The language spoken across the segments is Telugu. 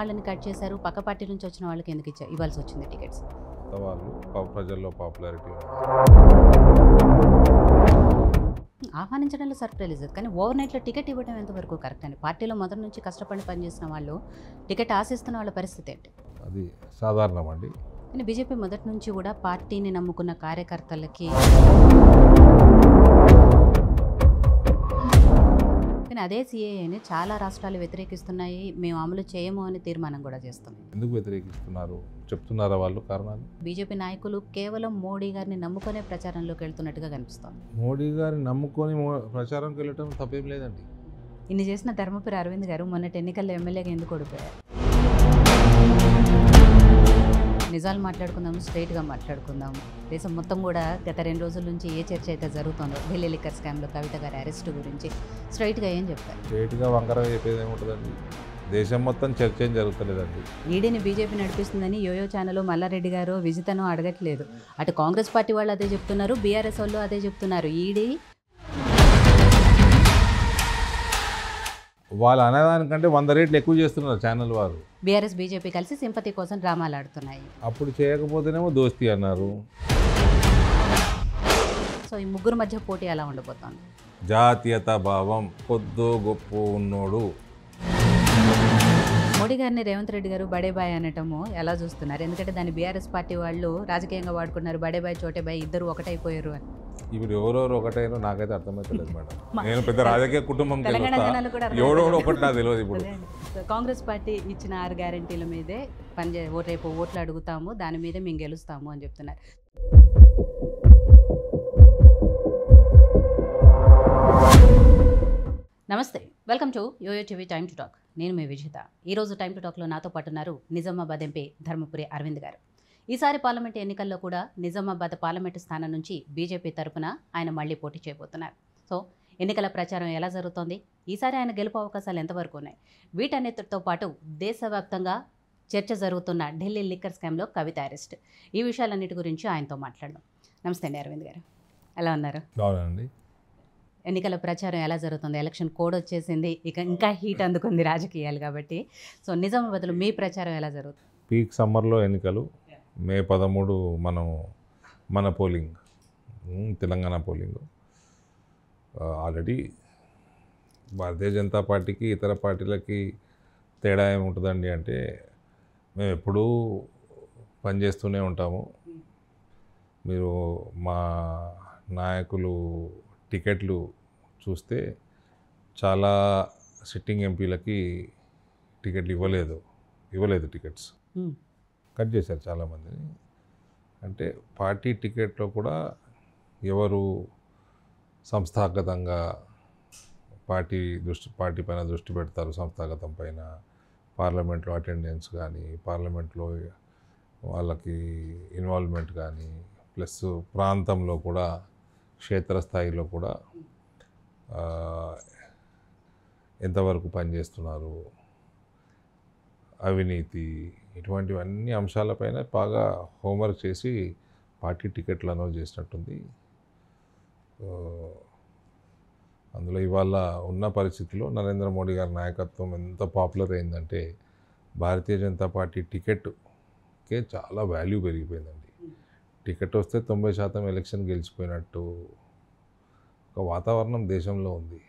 వాళ్ళని కట్ చేశారు పక్క పార్టీ నుంచి వచ్చిన వాళ్ళకి ఎందుకు ఇచ్చారు ఇవ్వాల్సి వచ్చింది టికెట్స్ వాళ్ళు ప్రజల్లో పాపులారిటీ ఆహ్వానించడంలో సర్ప్రైజ్ కానీ ఓవర్ నైట్లో టికెట్ ఇవ్వడం ఎంతవరకు కరెక్ట్ అండి పార్టీలో మొదటి నుంచి కష్టపడి పనిచేసిన వాళ్ళు టికెట్ ఆశిస్తున్న వాళ్ళ పరిస్థితి ఏంటి అది సాధారణం అండి కానీ బీజేపీ మొదటి నుంచి కూడా పార్టీని నమ్ముకున్న కార్యకర్తలకి కానీ అదే సిఏని చాలా రాష్ట్రాలు వ్యతిరేకిస్తున్నాయి మేము అమలు చేయము అని తీర్మానం కూడా చేస్తున్నాం ఎందుకు వ్యతిరేకిస్తున్నారు చెప్తున్నారా వాళ్ళు కారణాలు బీజేపీ నాయకులు కేవలం మోడీ గారిని నమ్ముకునే ప్రచారంలోకి వెళ్తున్నట్టుగా కనిపిస్తుంది మోడీ గారిని నమ్ముకొని ప్రచారంకి వెళ్ళటం తప్పేం లేదండి ఇన్ని చేసిన ధర్మపురి అరవింద్ గారు మొన్నటి ఎన్నికల్లో ఎమ్మెల్యేగా ఎందుకు ఓడిపోయారు నిజాలు మాట్లాడుకుందాం స్ట్రైట్గా మాట్లాడుకుందాం దేశం మొత్తం కూడా గత రెండు రోజుల నుంచి ఏ చర్చ అయితే జరుగుతుందో ఢిల్లీ లిక్కర్ స్కామ్లో కవిత గారి అరెస్ట్ గురించి స్ట్రైట్గా ఏం చెప్తారు స్ట్రైట్గా వంకరగా చెప్పేది ఏముంటుందండి దేశం మొత్తం చర్చ ఏం జరుగుతలేదండి ఈడీని బీజేపీ నడిపిస్తుందని యోయో ఛానల్ మల్లారెడ్డి గారు విజితను అడగట్లేదు అటు కాంగ్రెస్ పార్టీ వాళ్ళు అదే చెప్తున్నారు బీఆర్ఎస్ వాళ్ళు అదే చెప్తున్నారు ఈడీ వాళ్ళు అనేదానికంటే వంద రేట్లు ఎక్కువ చేస్తున్నారు ఛానల్ వారు బీఆర్ఎస్ బీజేపీ కలిసి సింపతి కోసం డ్రామాలు ఆడుతున్నాయి అప్పుడు చేయకపోతేనేమో దోస్తి అన్నారు సో ఈ ముగ్గురు మధ్య పోటీ ఎలా ఉండబోతోంది జాతీయత భావం కొద్దో గొప్ప ఉన్నోడు మోడీ గారిని రేవంత్ రెడ్డి గారు బడేబాయ్ అనటము ఎలా చూస్తున్నారు ఎందుకంటే దాన్ని బీఆర్ఎస్ పార్టీ వాళ్ళు రాజకీయంగా వాడుకున్నారు బడేబాయ్ చోటేబాయ్ ఇద్దరు ఒకటైపోయారు అని ఇప్పుడు ఎవరెవరు ఒకటైనా నాకైతే అర్థమవుతలేదు మేడం నేను పెద్ద రాజకీయ కుటుంబం ఎవడో ఒకటి నాకు తెలియదు ఇప్పుడు కాంగ్రెస్ పార్టీ ఇచ్చిన ఆరు గ్యారంటీల మీదే పనిచే రేపు ఓట్లు అడుగుతాము దాని మీదే మేము గెలుస్తాము అని చెప్తున్నారు నమస్తే welcome to YoYo TV time to talk నేను మీ విజేత ఈరోజు టైం టు టాక్లో నాతో పాటున్నారు నిజామాబాద్ ఎంపీ ధర్మపురి అరవింద్ గారు ఈసారి పార్లమెంట్ ఎన్నికల్లో కూడా నిజామాబాద్ పార్లమెంటు స్థానం నుంచి బీజేపీ తరపున ఆయన మళ్ళీ పోటీ చేయబోతున్నారు సో ఎన్నికల ప్రచారం ఎలా జరుగుతోంది ఈసారి ఆయన గెలుపు అవకాశాలు ఎంతవరకు ఉన్నాయి వీటన్నిటితో పాటు దేశవ్యాప్తంగా చర్చ జరుగుతున్న ఢిల్లీ లిక్కర్ స్కామ్లో కవిత అరెస్ట్ ఈ విషయాలన్నిటి గురించి ఆయనతో మాట్లాడడం నమస్తే అండి అరవింద్ గారు ఎలా ఉన్నారు బాగున్నానండి ఎన్నికల ప్రచారం ఎలా జరుగుతుంది ఎలక్షన్ కోడ్ వచ్చేసింది ఇక ఇంకా హీట్ అందుకుంది రాజకీయాలు కాబట్టి సో నిజామాబాద్లో మీ ప్రచారం ఎలా జరుగుతుంది పీక్ సమ్మర్లో ఎన్నికలు మే పదమూడు మనం మన polling Telangana polling already Bharatiya Janata పార్టీకి ఇతర పార్టీలకి తేడా ఏముంటుందండి అంటే మేము ఎప్పుడూ పనిచేస్తూనే ఉంటాము hmm. మీరు మా నాయకులు టికెట్లు చూస్తే చాలా సిట్టింగ్ ఎంపీలకి టికెట్లు ఇవ్వలేదు ఇవ్వలేదు టికెట్స్ కట్ చేశారు చాలామందిని అంటే పార్టీ టికెట్లో కూడా ఎవరు సంస్థాగతంగా పార్టీ దృష్టి పార్టీ పైన దృష్టి పెడతారు సంస్థాగతం పైన పార్లమెంట్లో అటెండెన్స్ కానీ పార్లమెంట్లో వాళ్ళకి ఇన్వాల్వ్మెంట్ కానీ ప్లస్ ప్రాంతంలో కూడా క్షేత్రస్థాయిలో కూడా ఎంతవరకు పనిచేస్తున్నారు అవినీతి ఇటువంటివన్నీ అంశాలపైన బాగా హోంవర్క్ చేసి పార్టీ టికెట్లు అనౌన్స్ చేసినట్టుంది అందులో ఇవాళ ఉన్న పరిస్థితిలో నరేంద్ర మోడీ గారి నాయకత్వం ఎంత పాపులర్ అయిందంటే భారతీయ జనతా పార్టీ టికెట్కే చాలా వాల్యూ పెరిగిపోయిందండి టికెట్ వస్తే తొంభై శాతం ఎలక్షన్ గెలిచిపోయినట్టు ఒక వాతావరణం దేశంలో ఉంది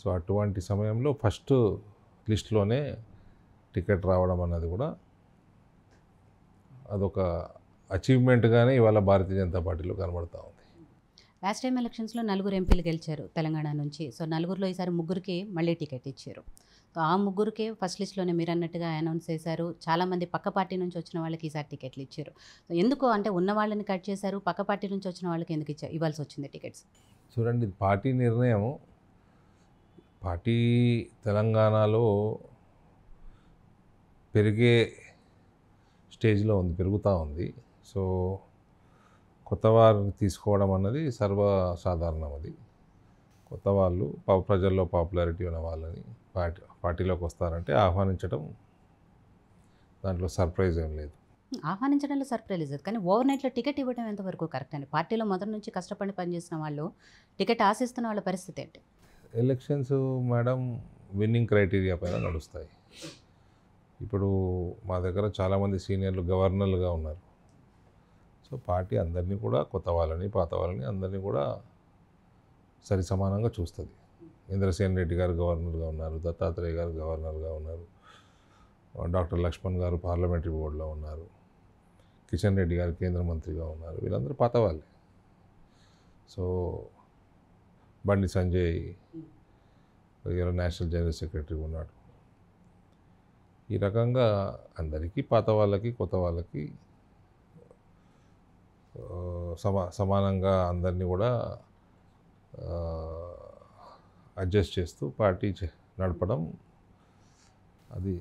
సో అటువంటి సమయంలో ఫస్ట్ లిస్ట్లోనే టికెట్ రావడం అన్నది కూడా అదొక అచీవ్మెంట్గానే ఇవాళ భారతీయ జనతా పార్టీలో కనబడతా ఉంది లాస్ట్ టైం ఎలక్షన్స్లో నలుగురు ఎంపీలు గెలిచారు తెలంగాణ నుంచి సో నలుగురులో ఈసారి ముగ్గురికి మళ్ళీ టికెట్ ఇచ్చారు ఆ ముగ్గురికే ఫస్ట్ లిస్ట్లోనే మీరు అన్నట్టుగా అనౌన్స్ చేశారు చాలామంది పక్క పార్టీ నుంచి వచ్చిన వాళ్ళకి ఈసారి టికెట్లు ఇచ్చారు ఎందుకు అంటే ఉన్న వాళ్ళని కట్ చేశారు పక్క పార్టీ నుంచి వచ్చిన వాళ్ళకి ఎందుకు ఇచ్చారు ఇవ్వాల్సి వచ్చింది టికెట్స్ చూడండి పార్టీ నిర్ణయం పార్టీ తెలంగాణలో పెరిగే స్టేజ్లో ఉంది పెరుగుతూ ఉంది సో కొత్త వారిని తీసుకోవడం అన్నది సర్వసాధారణం అది కొత్త వాళ్ళు ప్రజల్లో పాపులారిటీ ఉన్న వాళ్ళని పార్టీ పార్టీలోకి వస్తారంటే ఆహ్వానించడం దాంట్లో సర్ప్రైజ్ ఏం లేదు ఆహ్వానించడంలో సర్ప్రైజ్ లేదు కానీ ఓవర్ నైట్లో టికెట్ ఇవ్వడం ఎంతవరకు కరెక్ట్ అండి పార్టీలో మొదటి నుంచి కష్టపడి పనిచేసిన వాళ్ళు టికెట్ ఆశిస్తున్న వాళ్ళ పరిస్థితి ఏంటి ఎలక్షన్స్ మేడం విన్నింగ్ క్రైటీరియా పైన నడుస్తాయి ఇప్పుడు మా దగ్గర చాలామంది సీనియర్లు గవర్నర్లుగా ఉన్నారు సో పార్టీ అందరినీ కూడా కొత్త వాళ్ళని పాత వాళ్ళని అందరినీ కూడా సరి సమానంగా చూస్తుంది ఇంద్రసేన్ రెడ్డి గారు గవర్నర్గా ఉన్నారు దత్తాత్రేయ గారు గవర్నర్గా ఉన్నారు డాక్టర్ లక్ష్మణ్ గారు పార్లమెంటరీ బోర్డులో ఉన్నారు కిషన్ రెడ్డి గారు కేంద్ర మంత్రిగా ఉన్నారు వీళ్ళందరూ పాత వాళ్ళే సో బండి సంజయ్ నేషనల్ జనరల్ సెక్రటరీ ఉన్నాడు ఈ రకంగా అందరికీ పాత వాళ్ళకి కొత్త వాళ్ళకి సమా సమానంగా అందరినీ కూడా అడ్జస్ట్ చేస్తూ పార్టీ నడపడం అది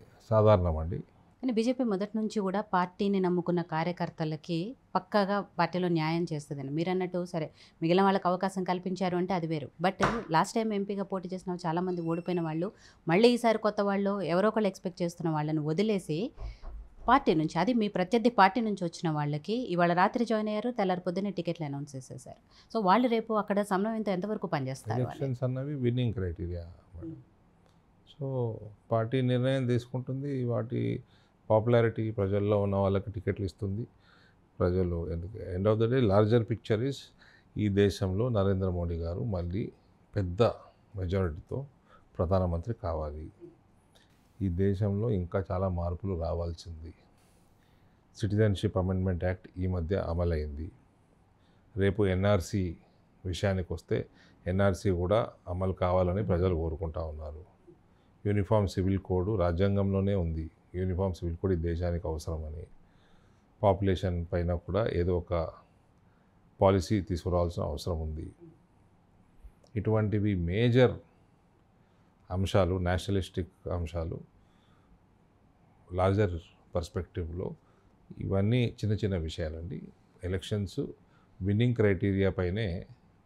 అండి కానీ బీజేపీ మొదటి నుంచి కూడా పార్టీని నమ్ముకున్న కార్యకర్తలకి పక్కాగా పార్టీలో న్యాయం చేస్తుందని మీరు అన్నట్టు సరే మిగిలిన వాళ్ళకి అవకాశం కల్పించారు అంటే అది వేరు బట్ లాస్ట్ టైం ఎంపీగా పోటీ చేసిన చాలామంది ఓడిపోయిన వాళ్ళు మళ్ళీ ఈసారి కొత్త వాళ్ళు ఎవరో ఒకళ్ళు ఎక్స్పెక్ట్ చేస్తున్న వాళ్ళని వదిలేసి పార్టీ నుంచి అది మీ ప్రత్యర్థి పార్టీ నుంచి వచ్చిన వాళ్ళకి ఇవాళ రాత్రి జాయిన్ అయ్యారు తెల్లారి పొద్దున్నే టికెట్లు అనౌన్స్ చేసేసారు సో వాళ్ళు రేపు అక్కడ సమన్వయంతో ఎంతవరకు పనిచేస్తారు ఎలక్షన్స్ అన్నవి winning criteria hmm. So party నిర్ణయం తీసుకుంటుంది వాటి పాపులారిటీ ప్రజల్లో ఉన్న వాళ్ళకి టికెట్లు ఇస్తుంది ప్రజలు end of the day larger picture is ఈ దేశంలో నరేంద్ర మోడీ గారు మళ్ళీ పెద్ద మెజారిటీతో ప్రధానమంత్రి కావాలి ఈ దేశంలో ఇంకా చాలా మార్పులు రావాల్సింది సిటిజన్షిప్ అమెండ్మెంట్ యాక్ట్ ఈ మధ్య అమలైంది రేపు ఎన్ఆర్సీ విషయానికి వస్తే ఎన్ఆర్సీ కూడా అమలు కావాలని ప్రజలు కోరుకుంటా ఉన్నారు యూనిఫామ్ సివిల్ కోడ్ రాజ్యాంగంలోనే ఉంది యూనిఫామ్ సివిల్ కోడ్ ఈ దేశానికి అవసరమని పాపులేషన్ పైన కూడా ఏదో ఒక పాలసీ తీసుకురావాల్సిన అవసరం ఉంది ఇటువంటివి మేజర్ అంశాలు నేషనలిస్టిక్ అంశాలు లార్జర్ పర్స్పెక్టివ్లో ఇవన్నీ చిన్న చిన్న విషయాలండి ఎలక్షన్స్ విన్నింగ్ క్రైటీరియా పైనే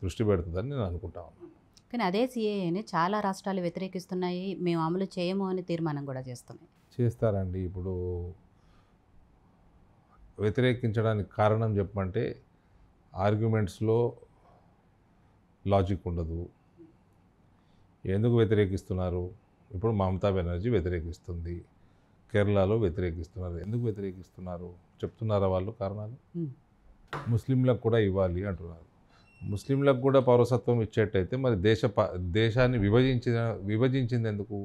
దృష్టి పెడుతుందని నేను అనుకుంటా ఉన్నాను కానీ అదే సిఏని చాలా రాష్ట్రాలు వ్యతిరేకిస్తున్నాయి మేము అమలు చేయము అని తీర్మానం కూడా చేస్తున్నాయి చేస్తారండి ఇప్పుడు వ్యతిరేకించడానికి కారణం చెప్పమంటే ఆర్గ్యుమెంట్స్లో లాజిక్ ఉండదు ఎందుకు వ్యతిరేకిస్తున్నారు ఇప్పుడు మమతా బెనర్జీ వ్యతిరేకిస్తుంది కేరళలో వ్యతిరేకిస్తున్నారు ఎందుకు వ్యతిరేకిస్తున్నారు చెప్తున్నారా వాళ్ళు కారణాలు ముస్లింలకు కూడా ఇవ్వాలి అంటున్నారు ముస్లింలకు కూడా పౌరసత్వం ఇచ్చేటైతే మరి దేశ దేశాన్ని విభజించిన విభజించింది ఎందుకు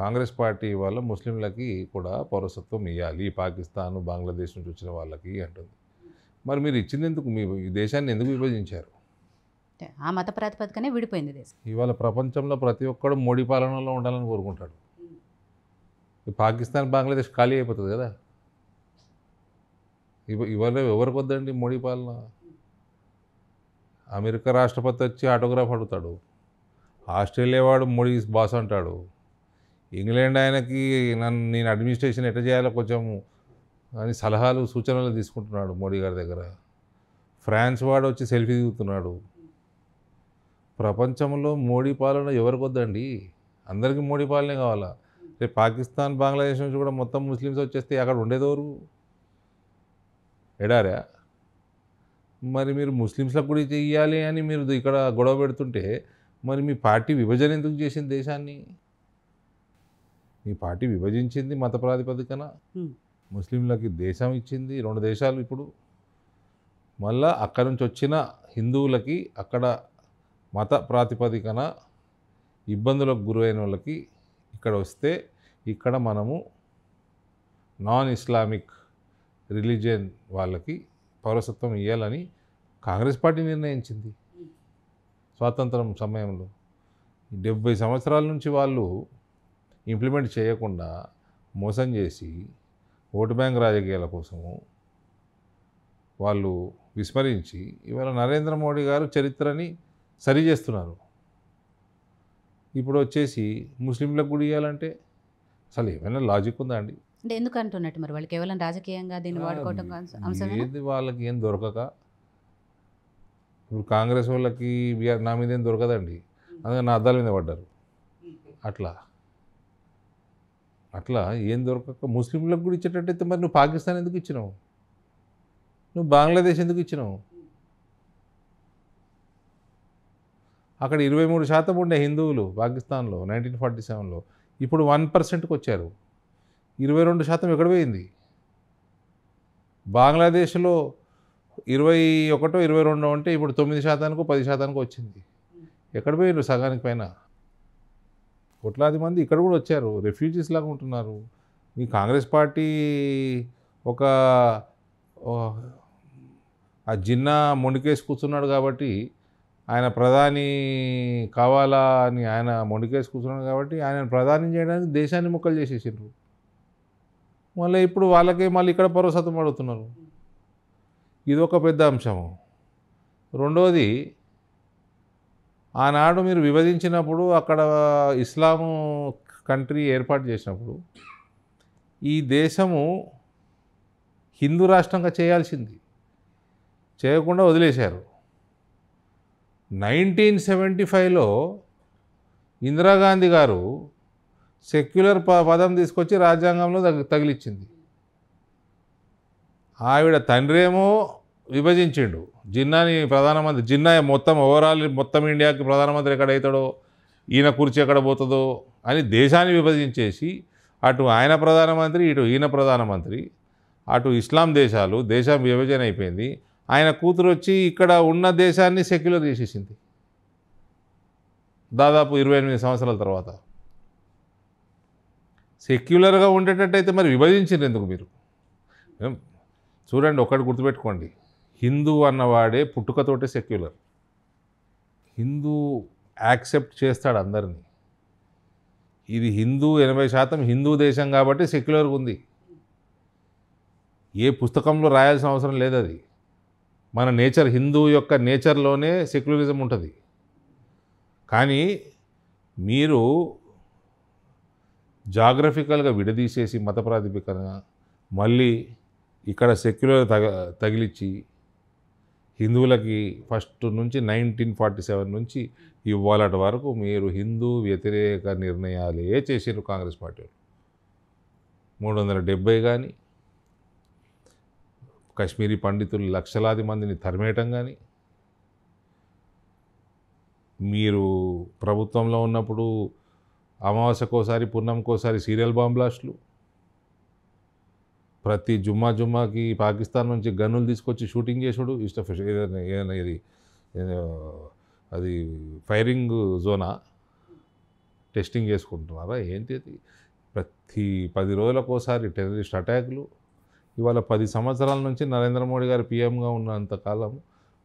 కాంగ్రెస్ పార్టీ వాళ్ళ ముస్లింలకి కూడా పౌరసత్వం ఇవ్వాలి పాకిస్తాన్ బంగ్లాదేశ్ నుంచి వచ్చిన వాళ్ళకి అంటుంది మరి మీరు ఇచ్చింది ఎందుకు మీ దేశాన్ని ఎందుకు విభజించారు ఆ మత ప్రాతిపదికనే విడిపోయింది దేశం ఇవాళ ప్రపంచంలో ప్రతి ఒక్కడు మోడీ పాలనలో ఉండాలని కోరుకుంటాడు పాకిస్తాన్ బంగ్లాదేశ్ ఖాళీ అయిపోతుంది కదా ఇవాళ ఎవరికి వద్దండి మోడీ పాలన అమెరికా రాష్ట్రపతి వచ్చి ఆటోగ్రాఫ్ అడుగుతాడు ఆస్ట్రేలియా వాడు మోడీ బాస్ అంటాడు ఇంగ్లాండ్ ఆయనకి నన్ను నేను అడ్మినిస్ట్రేషన్ ఎట్లా చేయాలో కొంచెం అని సలహాలు సూచనలు తీసుకుంటున్నాడు మోడీ గారి దగ్గర ఫ్రాన్స్ వాడు వచ్చి సెల్ఫీ దిగుతున్నాడు ప్రపంచంలో మోడీ పాలన ఎవరికి వద్దండి అందరికీ మోడీ పాలనే కావాలా రేపు పాకిస్తాన్ బంగ్లాదేశ్ నుంచి కూడా మొత్తం ముస్లిమ్స్ వచ్చేస్తే అక్కడ ఉండేదోరు ఎడారా మరి మీరు ముస్లిమ్స్లకు కూడా చెయ్యాలి అని మీరు ఇక్కడ గొడవ పెడుతుంటే మరి మీ పార్టీ విభజన ఎందుకు చేసింది దేశాన్ని మీ పార్టీ విభజించింది మత ప్రాతిపదికన ముస్లింలకి దేశం ఇచ్చింది రెండు దేశాలు ఇప్పుడు మళ్ళా అక్కడ నుంచి వచ్చిన హిందువులకి అక్కడ మత ప్రాతిపదికన ఇబ్బందులకు గురైన వాళ్ళకి ఇక్కడ వస్తే ఇక్కడ మనము నాన్ ఇస్లామిక్ రిలీజియన్ వాళ్ళకి పౌరసత్వం ఇవ్వాలని కాంగ్రెస్ పార్టీ నిర్ణయించింది స్వాతంత్రం సమయంలో డెబ్బై సంవత్సరాల నుంచి వాళ్ళు ఇంప్లిమెంట్ చేయకుండా మోసం చేసి ఓటు బ్యాంక్ రాజకీయాల కోసము వాళ్ళు విస్మరించి ఇవాళ నరేంద్ర మోడీ గారు చరిత్రని సరి చేస్తున్నారు ఇప్పుడు వచ్చేసి ముస్లింలకు కూడా ఇవ్వాలంటే అసలు ఏమైనా లాజిక్ ఉందా అండి అంటే ఎందుకు అంటున్నట్టు మరి వాళ్ళు కేవలం రాజకీయంగా దీన్ని వాడుకోవటం ఏది వాళ్ళకి ఏం దొరకక ఇప్పుడు కాంగ్రెస్ వాళ్ళకి నా మీద ఏం దొరకదండి అందుకని నా అద్దాల మీద పడ్డారు అట్లా అట్లా ఏం దొరకక ముస్లింలకు కూడా ఇచ్చేటట్టయితే మరి నువ్వు పాకిస్తాన్ ఎందుకు ఇచ్చినావు నువ్వు బంగ్లాదేశ్ ఎందుకు ఇచ్చినావు అక్కడ ఇరవై మూడు శాతం ఉండే హిందువులు పాకిస్తాన్లో నైన్టీన్ ఫార్టీ సెవెన్లో ఇప్పుడు వన్ పర్సెంట్కి వచ్చారు ఇరవై రెండు శాతం ఎక్కడ పోయింది బంగ్లాదేశ్లో ఇరవై ఒకటో ఇరవై రెండో అంటే ఇప్పుడు తొమ్మిది శాతానికి పది శాతానికి వచ్చింది ఎక్కడ పోయారు సగానికి పైన కోట్లాది మంది ఇక్కడ కూడా వచ్చారు రెఫ్యూజీస్ లాగా ఉంటున్నారు మీ కాంగ్రెస్ పార్టీ ఒక ఆ జిన్నా మొండికేసి కూర్చున్నాడు కాబట్టి ఆయన ప్రధాని కావాలా అని ఆయన మొండికేసి కూర్చున్నాడు కాబట్టి ఆయన ప్రధాని చేయడానికి దేశాన్ని ముక్కలు చేసేసిండ్రు మళ్ళీ ఇప్పుడు వాళ్ళకే మళ్ళీ ఇక్కడ పరోసత్వం అడుగుతున్నారు ఇది ఒక పెద్ద అంశము రెండవది ఆనాడు మీరు విభజించినప్పుడు అక్కడ ఇస్లాము కంట్రీ ఏర్పాటు చేసినప్పుడు ఈ దేశము హిందూ రాష్ట్రంగా చేయాల్సింది చేయకుండా వదిలేశారు నైన్టీన్ సెవెంటీ ఫైవ్లో ఇందిరాగాంధీ గారు సెక్యులర్ ప పదం తీసుకొచ్చి రాజ్యాంగంలో తగిలిచ్చింది ఆవిడ తండ్రేమో విభజించిండు జిన్నాని ప్రధానమంత్రి జిన్నా మొత్తం ఓవరాల్ మొత్తం ఇండియాకి ప్రధానమంత్రి ఎక్కడైతాడో ఈయన కుర్చీ ఎక్కడ పోతుందో అని దేశాన్ని విభజించేసి అటు ఆయన ప్రధానమంత్రి ఇటు ఈయన ప్రధానమంత్రి అటు ఇస్లాం దేశాలు దేశం విభజన అయిపోయింది ఆయన కూతురు వచ్చి ఇక్కడ ఉన్న దేశాన్ని సెక్యులర్ చేసేసింది దాదాపు ఇరవై ఎనిమిది సంవత్సరాల తర్వాత సెక్యులర్గా ఉండేటట్టయితే మరి విభజించింది ఎందుకు మీరు చూడండి ఒకటి గుర్తుపెట్టుకోండి హిందూ అన్నవాడే పుట్టుకతోటే సెక్యులర్ హిందూ యాక్సెప్ట్ చేస్తాడు అందరినీ ఇది హిందూ ఎనభై శాతం హిందూ దేశం కాబట్టి సెక్యులర్గా ఉంది ఏ పుస్తకంలో రాయాల్సిన అవసరం లేదు అది మన నేచర్ హిందూ యొక్క నేచర్లోనే సెక్యులరిజం ఉంటుంది కానీ మీరు జాగ్రఫికల్గా విడదీసేసి మత ప్రాతిపదికన మళ్ళీ ఇక్కడ సెక్యులర్ తగ తగిలిచ్చి హిందువులకి ఫస్ట్ నుంచి నైన్టీన్ ఫార్టీ సెవెన్ నుంచి ఇవ్వాలటి వరకు మీరు హిందూ వ్యతిరేక నిర్ణయాలే చేసారు కాంగ్రెస్ పార్టీ మూడు వందల డెబ్బై కానీ కశ్మీరీ పండితులు లక్షలాది మందిని తరిమేయటం కానీ మీరు ప్రభుత్వంలో ఉన్నప్పుడు అమావాస్యకోసారి పున్నంకోసారి సీరియల్ బాంబ్లాస్ట్లు ప్రతి జుమ్మా జుమ్మాకి పాకిస్తాన్ నుంచి గన్నులు తీసుకొచ్చి షూటింగ్ చేసుడు ఇష్ట ఏదైనా ఇది అది ఫైరింగ్ జోనా టెస్టింగ్ చేసుకుంటున్నారా ఏంటి ప్రతి పది రోజులకోసారి టెర్రరిస్ట్ అటాక్లు ఇవాళ పది సంవత్సరాల నుంచి నరేంద్ర మోడీ గారు పీఎంగా ఉన్నంతకాలం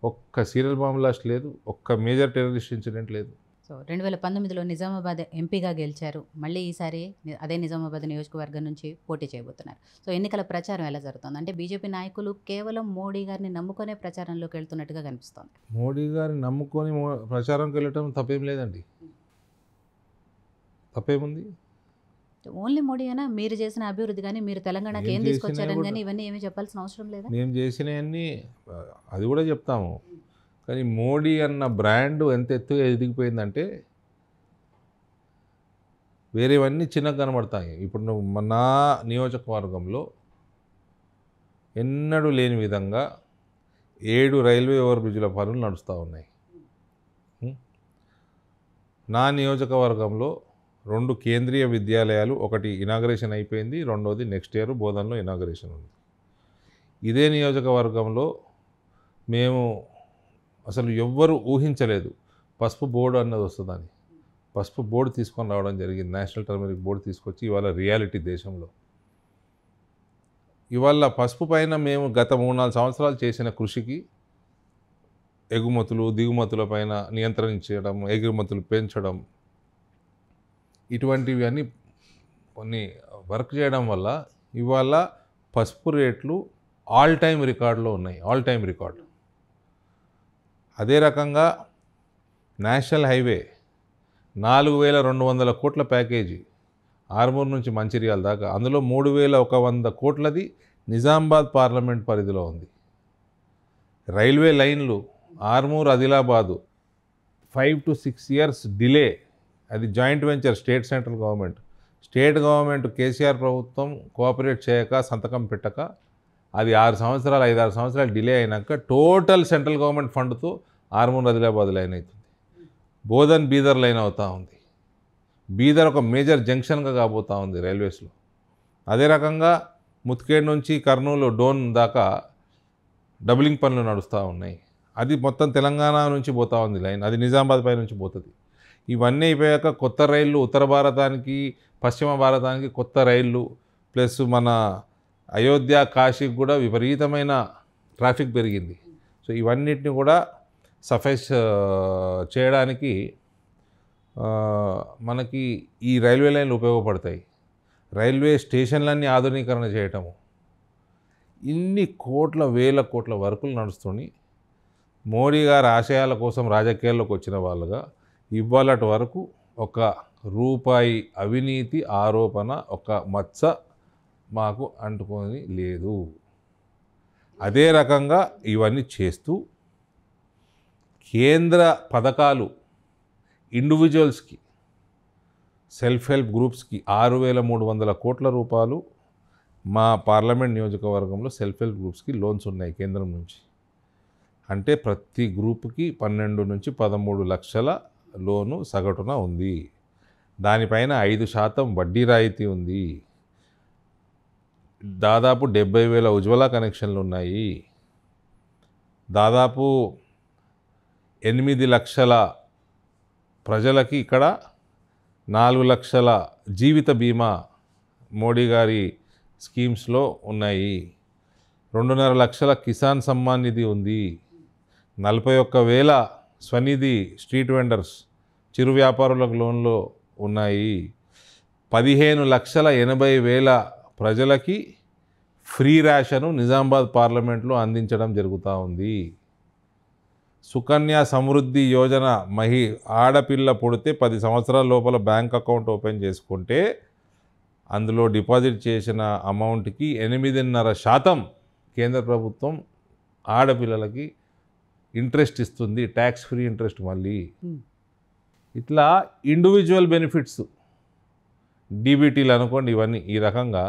ఒక్క సీరియల్ బాంబ్ లాస్ట్ లేదు ఒక్క మేజర్ టెర్రరిస్ట్ ఇన్సిడెంట్ లేదు సో రెండు వేల పంతొమ్మిదిలో నిజామాబాద్ ఎంపీగా గెలిచారు మళ్ళీ ఈసారి అదే నిజామాబాద్ నియోజకవర్గం నుంచి పోటీ చేయబోతున్నారు సో ఎన్నికల ప్రచారం ఎలా జరుగుతుంది అంటే బీజేపీ నాయకులు కేవలం మోడీ గారిని నమ్ముకునే ప్రచారంలోకి వెళ్తున్నట్టుగా కనిపిస్తోంది మోడీ గారిని నమ్ముకొని ప్రచారంకి వెళ్ళటం తప్పేం లేదండి తప్పేముంది ఓన్లీ మోడీ అయినా మీరు చేసిన అభివృద్ధి కానీ మీరు తెలంగాణకి ఏం తీసుకొచ్చారని కానీ ఇవన్నీ ఏమీ చెప్పాల్సిన అవసరం లేదు మేము చేసినవన్నీ అది కూడా చెప్తాము కానీ మోడీ అన్న బ్రాండ్ ఎంత ఎత్తుగా ఎదిగిపోయిందంటే వేరేవన్నీ చిన్నగా కనబడతాయి ఇప్పుడు నా నియోజకవర్గంలో ఎన్నడూ లేని విధంగా ఏడు రైల్వే ఓవర్ పనులు నడుస్తూ ఉన్నాయి నా నియోజకవర్గంలో రెండు కేంద్రీయ విద్యాలయాలు ఒకటి ఇనాగ్రేషన్ అయిపోయింది రెండోది నెక్స్ట్ ఇయర్ బోధనలో ఇనాగ్రేషన్ ఉంది ఇదే నియోజకవర్గంలో మేము అసలు ఎవ్వరూ ఊహించలేదు పసుపు బోర్డు అన్నది వస్తుందని పసుపు బోర్డు తీసుకొని రావడం జరిగింది నేషనల్ టర్మరిక్ బోర్డు తీసుకొచ్చి ఇవాళ రియాలిటీ దేశంలో ఇవాళ పసుపు పైన మేము గత మూడు నాలుగు సంవత్సరాలు చేసిన కృషికి ఎగుమతులు దిగుమతుల పైన నియంత్రించడం ఎగుమతులు పెంచడం ఇటువంటివి అన్ని కొన్ని వర్క్ చేయడం వల్ల ఇవాళ పసుపు రేట్లు ఆల్ టైమ్ రికార్డులో ఉన్నాయి ఆల్ టైమ్ రికార్డు అదే రకంగా నేషనల్ హైవే నాలుగు వేల రెండు వందల కోట్ల ప్యాకేజీ ఆర్మూర్ నుంచి మంచిర్యాల దాకా అందులో మూడు వేల ఒక వంద కోట్లది నిజామాబాద్ పార్లమెంట్ పరిధిలో ఉంది రైల్వే లైన్లు Armoor Adilabad five to six years delay అది joint venture state central government state government KCR ప్రభుత్వం కోఆపరేట్ చేయక సంతకం పెట్టక అది ఆరు సంవత్సరాలు ఐదారు సంవత్సరాలు డిలే అయినాక టోటల్ సెంట్రల్ గవర్నమెంట్ ఫండ్తో ఆర్మూర్ ఆదిలాబాద్ లైన్ అవుతుంది బోధన్ బీదర్ లైన్ అవుతూ ఉంది బీదర్ ఒక మేజర్ జంక్షన్గా కాబోతూ ఉంది రైల్వేస్లో అదే రకంగా ముత్కేడ్ నుంచి కర్నూలు డోన్ దాకా డబులింగ్ పనులు నడుస్తూ ఉన్నాయి అది మొత్తం తెలంగాణ నుంచి పోతూ ఉంది లైన్ అది నిజామాబాద్ పై నుంచి పోతుంది ఇవన్నీ అయిపోయాక కొత్త రైళ్ళు ఉత్తర భారతానికి పశ్చిమ భారతానికి కొత్త రైళ్ళు ప్లస్ మన అయోధ్య కాశీకి కూడా విపరీతమైన ట్రాఫిక్ పెరిగింది సో ఇవన్నిటిని కూడా సఫేస్ చేయడానికి మనకి ఈ రైల్వే లైన్లు ఉపయోగపడతాయి రైల్వే స్టేషన్లన్నీ ఆధునీకరణ చేయటము ఇన్ని కోట్ల వేల కోట్ల వర్కులు నడుస్తుని మోడీ గారి ఆశయాల కోసం రాజకీయాల్లోకి వచ్చిన వాళ్ళుగా ఇవ్వాలటి వరకు ఒక రూపాయి అవినీతి ఆరోపణ ఒక మచ్చ మాకు అంటుకొని లేదు అదే రకంగా ఇవన్నీ చేస్తూ కేంద్ర పథకాలు ఇండివిజువల్స్కి సెల్ఫ్ హెల్ప్ గ్రూప్స్కి ఆరు వేల మూడు వందల కోట్ల రూపాయలు మా పార్లమెంట్ నియోజకవర్గంలో సెల్ఫ్ హెల్ప్ గ్రూప్స్కి లోన్స్ ఉన్నాయి కేంద్రం నుంచి అంటే ప్రతి గ్రూప్కి పన్నెండు నుంచి పదమూడు లక్షల లోను సగటున ఉంది దానిపైన ఐదు శాతం వడ్డీ రాయితీ ఉంది దాదాపు డెబ్బై వేల ఉజ్వల కనెక్షన్లు ఉన్నాయి దాదాపు ఎనిమిది లక్షల ప్రజలకి ఇక్కడ నాలుగు లక్షల జీవిత బీమా మోడీ గారి స్కీమ్స్లో ఉన్నాయి రెండున్నర లక్షల కిసాన్ సమ్మాన్ నిధి ఉంది నలభై ఒక్క వేల స్వనిధి స్ట్రీట్ వెండర్స్ చిరు వ్యాపారులకు లోన్లు ఉన్నాయి పదిహేను లక్షల ఎనభై వేల ప్రజలకి ఫ్రీ రేషను నిజామాబాద్ పార్లమెంట్లో అందించడం జరుగుతూ ఉంది సుకన్య సమృద్ధి యోజన మహి ఆడపిల్ల పుడితే పది సంవత్సరాల లోపల బ్యాంక్ అకౌంట్ ఓపెన్ చేసుకుంటే అందులో డిపాజిట్ చేసిన అమౌంట్కి ఎనిమిదిన్నర శాతం కేంద్ర ప్రభుత్వం ఆడపిల్లలకి ఇంట్రెస్ట్ ఇస్తుంది ట్యాక్స్ ఫ్రీ ఇంట్రెస్ట్ మళ్ళీ hmm. ఇట్లా ఇండివిజువల్ బెనిఫిట్స్ డీబీటీలు అనుకోండి ఇవన్నీ ఈ రకంగా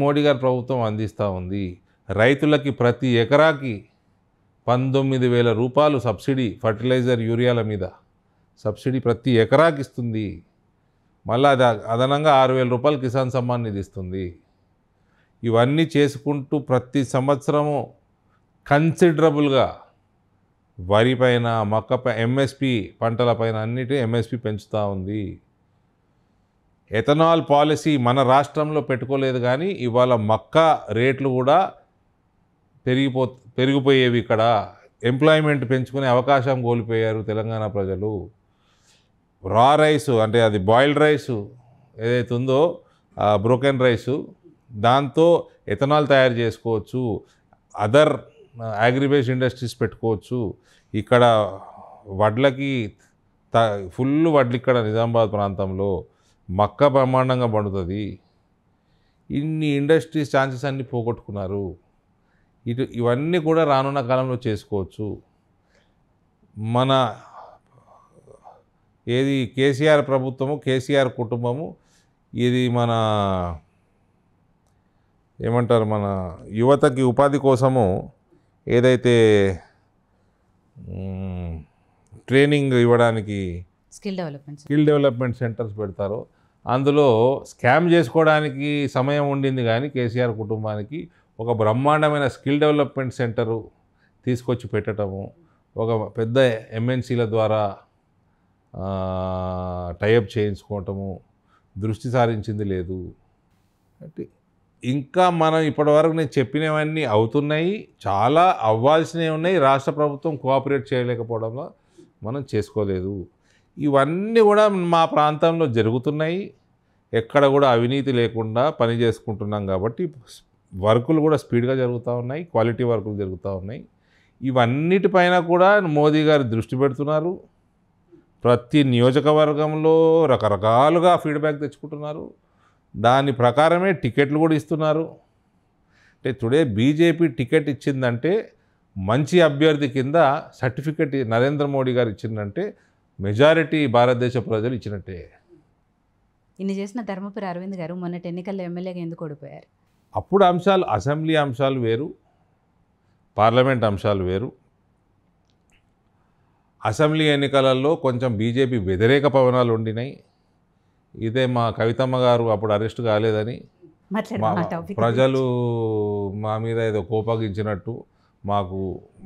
మోడీ గారి ప్రభుత్వం అందిస్తూ ఉంది రైతులకి ప్రతి ఎకరాకి పంతొమ్మిది వేల రూపాయలు సబ్సిడీ ఫర్టిలైజర్ యూరియాల మీద సబ్సిడీ ప్రతి ఎకరాకి ఇస్తుంది మళ్ళీ అది అదనంగా ఆరు వేల రూపాయలు కిసాన్ సమ్మాన్ నిధి ఇస్తుంది ఇవన్నీ చేసుకుంటూ ప్రతి సంవత్సరము కన్సిడరబుల్గా వరి పైన మొక్క ఎంఎస్పి పంటలపైన అన్నిటి ఎంఎస్పి పెంచుతూ ఉంది ఎథనాల్ పాలసీ మన రాష్ట్రంలో పెట్టుకోలేదు కానీ ఇవాళ మక్క రేట్లు కూడా పెరిగిపో పెరిగిపోయేవి ఇక్కడ ఎంప్లాయ్మెంట్ పెంచుకునే అవకాశం కోల్పోయారు తెలంగాణ ప్రజలు రా రైస్ అంటే అది బాయిల్డ్ రైస్ ఏదైతే ఉందో బ్రోకెన్ రైసు దాంతో ఎథనాల్ తయారు చేసుకోవచ్చు అదర్ అగ్రిబేస్ ఇండస్ట్రీస్ పెట్టుకోవచ్చు ఇక్కడ వడ్లకి త ఫుల్ వడ్లు ఇక్కడ నిజామాబాద్ ప్రాంతంలో మక్క బ్రహ్మాండంగా పండుతుంది ఇన్ని ఇండస్ట్రీస్ ఛాన్సెస్ అన్నీ పోగొట్టుకున్నారు ఇటు ఇవన్నీ కూడా రానున్న కాలంలో చేసుకోవచ్చు మన ఏది కేసీఆర్ ప్రభుత్వము కేసీఆర్ కుటుంబము ఇది మన ఏమంటారు మన యువతకి ఉపాధి కోసము ఏదైతే ట్రైనింగ్ ఇవ్వడానికి skill development skill development centres పెడతారో అందులో స్కామ్ చేసుకోవడానికి సమయం ఉండింది కానీ కేసీఆర్ కుటుంబానికి ఒక బ్రహ్మాండమైన స్కిల్ డెవలప్మెంట్ సెంటరు తీసుకొచ్చి పెట్టడము ఒక పెద్ద ఎంఎన్సీల ద్వారా టైఅప్ చేయించుకోవటము దృష్టి సారించింది లేదు అంటే ఇంకా మనం ఇప్పటివరకు నేను చెప్పినవన్నీ అవుతున్నాయి చాలా అవ్వాల్సినవి ఉన్నాయి రాష్ట్ర ప్రభుత్వం కోఆపరేట్ చేయలేకపోవడంలో మనం చేసుకోలేదు ఇవన్నీ కూడా మా ప్రాంతంలో జరుగుతున్నాయి ఎక్కడ కూడా అవినీతి లేకుండా పని చేసుకుంటున్నాం కాబట్టి వర్కులు కూడా స్పీడ్గా జరుగుతూ ఉన్నాయి క్వాలిటీ వర్కులు జరుగుతూ ఉన్నాయి ఇవన్నిటిపైన కూడా మోదీ గారు దృష్టి పెడుతున్నారు ప్రతి నియోజకవర్గంలో రకరకాలుగా ఫీడ్బ్యాక్ తెచ్చుకుంటున్నారు దాని ప్రకారమే టికెట్లు కూడా ఇస్తున్నారు అంటే టుడే బీజేపీ టికెట్ ఇచ్చిందంటే మంచి అభ్యర్థి కింద సర్టిఫికెట్ నరేంద్ర మోడీ గారు ఇచ్చిందంటే మెజారిటీ భారతదేశ ప్రజలు ఇచ్చినట్టే ఇన్ని చేసిన ధర్మపురి అరవింద్ గారు మొన్నటి ఎన్నికల్లో ఎమ్మెల్యేగా ఎందుకు ఓడిపోయారు అప్పుడు అంశాలు అసెంబ్లీ అంశాలు వేరు పార్లమెంట్ అంశాలు వేరు అసెంబ్లీ ఎన్నికలలో కొంచెం బీజేపీ వ్యతిరేక పవనాలు ఉండినాయి ఇదే మా కవితమ్మ గారు అప్పుడు అరెస్ట్ కాలేదని ప్రజలు మా మీద ఏదో కోపగించినట్టు మాకు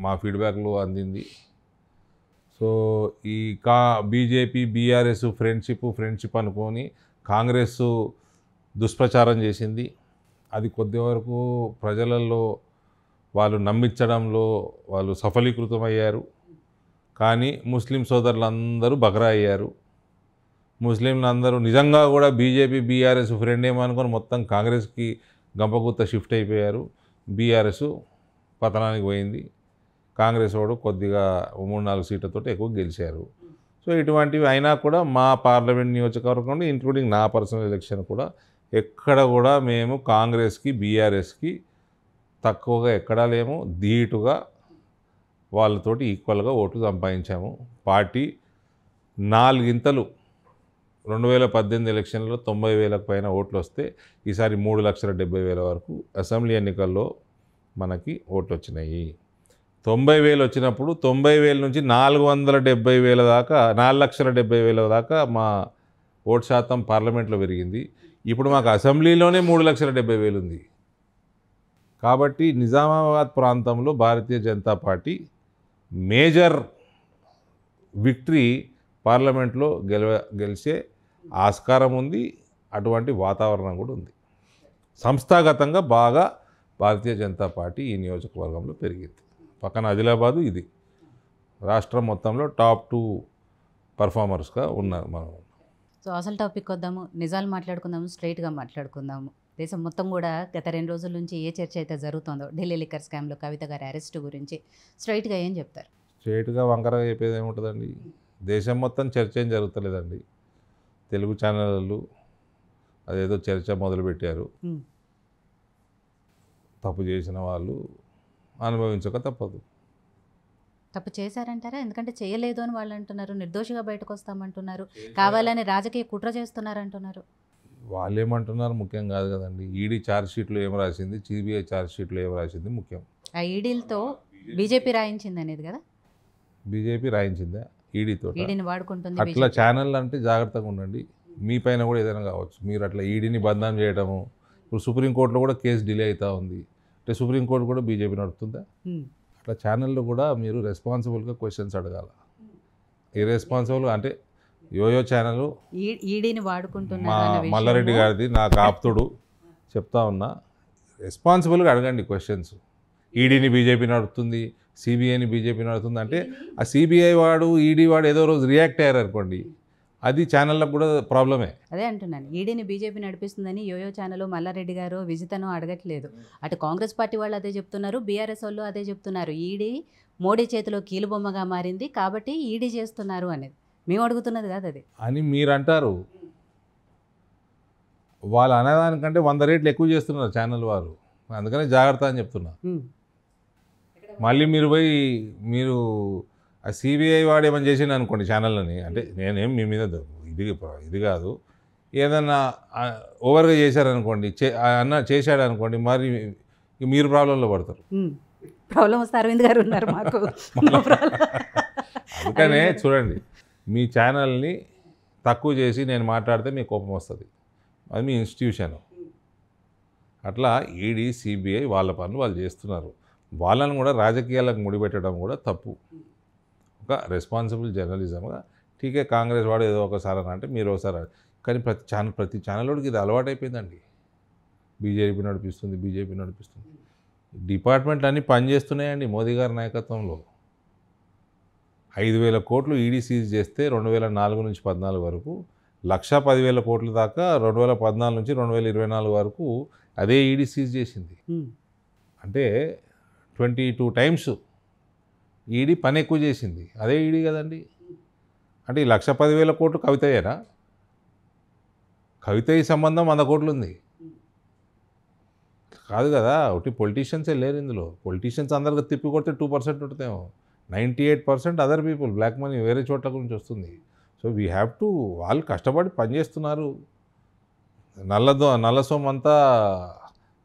మా ఫీడ్బ్యాక్లో అందింది సో ఈ కా బీజేపీ బీఆర్ఎస్ ఫ్రెండ్షిప్ ఫ్రెండ్షిప్ అనుకొని కాంగ్రెస్ దుష్ప్రచారం చేసింది అది కొద్ది వరకు ప్రజలలో వాళ్ళు నమ్మించడంలో వాళ్ళు సఫలీకృతమయ్యారు కానీ ముస్లిం సోదరులందరూ బగ్రా అయ్యారు ముస్లింలు అందరూ నిజంగా కూడా బీజేపీ బీఆర్ఎస్ ఫ్రెండ్ ఏమనుకొని మొత్తం కాంగ్రెస్కి గంపగుత్త షిఫ్ట్ అయిపోయారు బీఆర్ఎస్ పతనానికి పోయింది కాంగ్రెస్ వాడు కొద్దిగా మూడు నాలుగు సీట్లతో ఎక్కువ గెలిచారు సో ఇటువంటివి అయినా కూడా మా పార్లమెంట్ నియోజకవర్గం ఇంక్లూడింగ్ నా పర్సనల్ ఎలక్షన్ కూడా ఎక్కడ కూడా మేము కాంగ్రెస్కి బీఆర్ఎస్కి తక్కువగా ఎక్కడా లేము ధీటుగా వాళ్ళతోటి ఈక్వల్గా ఓట్లు సంపాదించాము పార్టీ నాలుగింతలు రెండు వేల పద్దెనిమిది ఎలక్షన్లో తొంభై వేలకు పైన ఓట్లు వస్తే ఈసారి మూడు లక్షల డెబ్బై వేల వరకు అసెంబ్లీ ఎన్నికల్లో మనకి ఓట్లు వచ్చినాయి తొంభై వేలు వచ్చినప్పుడు తొంభై వేల నుంచి నాలుగు వందల డెబ్బై వేల దాకా నాలుగు లక్షల డెబ్బై వేల దాకా మా ఓటు శాతం పార్లమెంట్లో పెరిగింది ఇప్పుడు మాకు అసెంబ్లీలోనే మూడు లక్షల డెబ్బై వేలు ఉంది కాబట్టి నిజామాబాద్ ప్రాంతంలో Bharatiya Janata party major victory పార్లమెంట్లో గెలవ గెలిచే ఆస్కారం ఉంది అటువంటి వాతావరణం కూడా ఉంది సంస్థాగతంగా బాగా భారతీయ జనతా పార్టీ ఈ నియోజకవర్గంలో పెరిగింది పక్కన ఆదిలాబాదు ఇది రాష్ట్రం మొత్తంలో టాప్ టూ పర్ఫార్మర్స్గా ఉన్నారు మనం సో అసలు టాపిక్ వద్దాము నిజాలు మాట్లాడుకుందాము స్ట్రైట్గా మాట్లాడుకుందాము దేశం మొత్తం కూడా గత రెండు రోజుల నుంచి ఏ చర్చ అయితే జరుగుతుందో ఢిల్లీ లిక్కర్ స్కామ్లో కవిత గారి అరెస్ట్ గురించి స్ట్రైట్గా ఏం చెప్తారు స్ట్రైట్గా వంకరగా చెప్పేది ఏముంటుందండి దేశం మొత్తం చర్చ ఏం జరుగుతలేదండి తెలుగు ఛానళ్ళు అదేదో చర్చ మొదలుపెట్టారు తప్పు చేసిన వాళ్ళు అనుభవించక తప్పదు తప్పు చేశారంటారా ఎందుకంటే చేయలేదు అని వాళ్ళు అంటున్నారు నిర్దోషిగా బయటకు వస్తామంటున్నారు కావాలని రాజకీయ కుట్ర చేస్తున్నారంటున్నారు వాళ్ళు ఏమంటున్నారు ముఖ్యం కాదు కదండి ఈడీ ఛార్జ్షీట్లో ఏం రాసింది సిబిఐ ఛార్జ్షీట్లో ఏం రాసింది ముఖ్యం ఆ ఈడీలతో బీజేపీ రాయించింది అనేది కదా బీజేపీ రాయించిందా ఈడీతో అట్లా ఛానల్ అంటే జాగ్రత్తగా ఉండండి మీ పైన కూడా ఏదైనా కావచ్చు మీరు అట్లా ఈడీని బంధం చేయడము ఇప్పుడు సుప్రీంకోర్టులో కూడా కేసు డిలే అవుతూ ఉంది అంటే సుప్రీంకోర్టు కూడా బీజేపీ నడుపుతుందా అట్లా ఛానల్లో కూడా మీరు రెస్పాన్సిబుల్గా క్వశ్చన్స్ అడగాల ఈ రెస్పాన్సిబుల్ అంటే యోయో ఛానల్ ఈడీని వాడుకుంటున్నా మల్లారెడ్డి గారిది నా కాప్తుడు చెప్తా ఉన్నా రెస్పాన్సిబుల్గా అడగండి క్వశ్చన్స్ ఈడీని బీజేపీ నడుపుతుంది సిబిఐని బీజేపీ నడుతుంది అంటే ఆ సిబిఐ వాడు ఈడీ e వాడు ఏదో రోజు రియాక్ట్ అయ్యారు అనుకోండి అది ఛానళ్ళకు కూడా ప్రాబ్లమే అదే అంటున్నాను ఈడీని e బీజేపీ నడిపిస్తుందని యోయో ఛానల్ మల్లారెడ్డి గారు విజితను అడగట్లేదు అటు కాంగ్రెస్ పార్టీ వాళ్ళు అదే చెప్తున్నారు బీఆర్ఎస్ వాళ్ళు అదే చెప్తున్నారు ఈడీ e మోడీ చేతిలో కీలుబొమ్మగా మారింది కాబట్టి ఈడీ చేస్తున్నారు అనేది మేము అడుగుతున్నది కాదు అది అని మీరు అంటారు వాళ్ళు అనేదానికంటే వంద రేట్లు ఎక్కువ చేస్తున్నారు ఛానల్ వారు అందుకనే జాగ్రత్త అని చెప్తున్నా మళ్ళీ మీరు పోయి మీరు ఆ సిబిఐ వాడు ఏమైనా చేసిండు అనుకోండి ఛానల్ని అంటే నేనేం మీ మీద ఇది ఇది కాదు ఏదన్నా ఓవర్గా చేశారనుకోండి చే అన్న చేశాడు అనుకోండి మరి మీరు ప్రాబ్లంలో పడతారు ప్రాబ్లం వస్తే అరవింద్ గారు ఉన్నారు మాకు అందుకనే చూడండి మీ ఛానల్ని తక్కువ చేసి నేను మాట్లాడితే మీ కోపం వస్తుంది అది మీ ఇన్స్టిట్యూషన్ అట్లా ఈడీ e సిబిఐ వాళ్ళ పనులు వాళ్ళు చేస్తున్నారు వాళ్ళను కూడా రాజకీయాలకు ముడిపెట్టడం కూడా తప్పు ఒక రెస్పాన్సిబుల్ జర్నలిజంగా టీకే కాంగ్రెస్ వాడు ఏదో ఒకసారి అని అంటే మీరు ఒకసారి కానీ ప్రతి ఛానల్ ప్రతి ఛానల్లోడికి ఇది అలవాటైపోయిందండి బీజేపీ నడిపిస్తుంది బీజేపీ నడిపిస్తుంది డిపార్ట్మెంట్ అన్నీ పనిచేస్తున్నాయండి మోదీ గారి నాయకత్వంలో ఐదు వేల కోట్లు ఈడీ చేస్తే రెండు వేల నాలుగు నుంచి పద్నాలుగు వరకు లక్ష పదివేల కోట్ల దాకా రెండు వేల పద్నాలుగు నుంచి రెండు వేల ఇరవై నాలుగు వరకు అదే ఈడీ చేసింది అంటే ట్వంటీ టూ టైమ్స్ ఈడీ పని ఎక్కువ చేసింది అదే ఈడీ కదండి అంటే ఈ లక్ష పదివేల కోట్లు కవితయ్యారా కవిత ఈ సంబంధం వంద కోట్లు ఉంది కాదు కదా ఒకటి పొలిటీషియన్సే లేరు ఇందులో పొలిటీషియన్స్ అందరికి తిప్పి కొడితే టూ పర్సెంట్ ఉంటుందేమో ninety eight percent other people black money వేరే చోట్ల గురించి వస్తుంది సో వీ హ్యావ్ టు వాళ్ళు కష్టపడి పనిచేస్తున్నారు నల్లదో నల్ల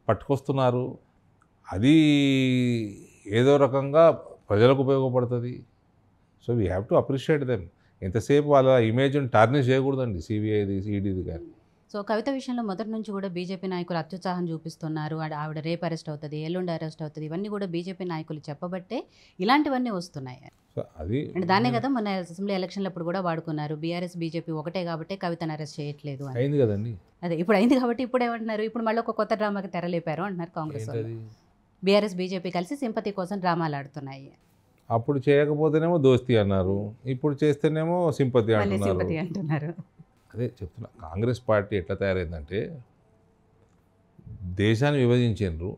పట్టుకొస్తున్నారు అది ఏదో రకంగా ప్రజలకు ఉపయోగపడుతుంది so we have to appreciate them ఎంతసేపు వాళ్ళ ఇమేజ్ని టార్నిష్ చేయకూడదండి సిబిఐది ఈడీది కానీ సో కవిత విషయంలో మొదటి నుంచి కూడా బీజేపీ నాయకులు అత్యుత్సాహం చూపిస్తున్నారు ఆవిడ రేపు అరెస్ట్ అవుతుంది ఎల్లుండి అరెస్ట్ అవుతుంది ఇవన్నీ కూడా బీజేపీ నాయకులు చెప్పబట్టే ఇలాంటివన్నీ వస్తున్నాయి అది అంటే దాన్నే కదా మన అసెంబ్లీ అప్పుడు కూడా వాడుకున్నారు బీఆర్ఎస్ బీజేపీ ఒకటే కాబట్టి కవితను అరెస్ట్ చేయట్లేదు అయింది కదండి అదే ఇప్పుడు అయింది కాబట్టి ఇప్పుడు ఏమంటున్నారు ఇప్పుడు మళ్ళీ ఒక కొత్త డ్రామాకి తెరలేపారు అంటున్నారు కాంగ్రెస్ బీఆర్ఎస్ బీజేపీ కలిసి సింపతి కోసం డ్రామాలు ఆడుతున్నాయి అప్పుడు చేయకపోతేనేమో దోస్తి అన్నారు ఇప్పుడు చేస్తేనేమో సింపతి అంటున్నారు అదే చెప్తున్నా కాంగ్రెస్ పార్టీ ఎట్లా తయారైందంటే దేశాన్ని విభజించిండ్రు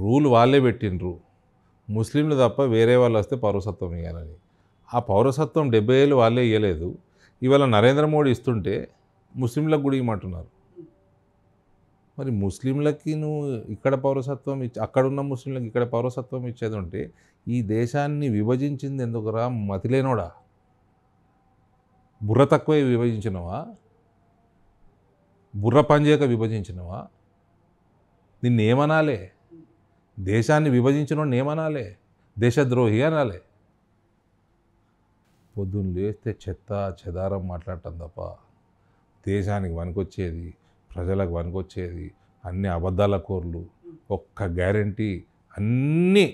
రూల్ వాళ్ళే పెట్టిండ్రు ముస్లింలు తప్ప వేరే వాళ్ళు వస్తే పౌరసత్వం ఇవ్వాలని ఆ పౌరసత్వం డెబ్బై ఏళ్ళు వాళ్ళే ఇవ్వలేదు ఇవాళ నరేంద్ర మోడీ ఇస్తుంటే ముస్లింలకు కూడా ఇవ్వమంటున్నారు మరి ముస్లింలకి నువ్వు ఇక్కడ పౌరసత్వం ఇచ్చి అక్కడున్న ముస్లింలకు ఇక్కడ పౌరసత్వం ఇచ్చేది ఉంటే ఈ దేశాన్ని విభజించింది ఎందుకురా మతిలేనోడా బుర్ర తక్కువే విభజించినవా బుర్ర పంజేక విభజించినవా నిన్నేమనాలే దేశాన్ని విభజించిన ఏమనాలే దేశద్రోహి అనాలే పొద్దున్న లేస్తే చెత్త చెదారం మాట్లాడటం తప్ప దేశానికి వనికొచ్చేది ప్రజలకు వనుకొచ్చేది అన్ని అబద్ధాల కోర్లు ఒక్క గ్యారంటీ అన్ని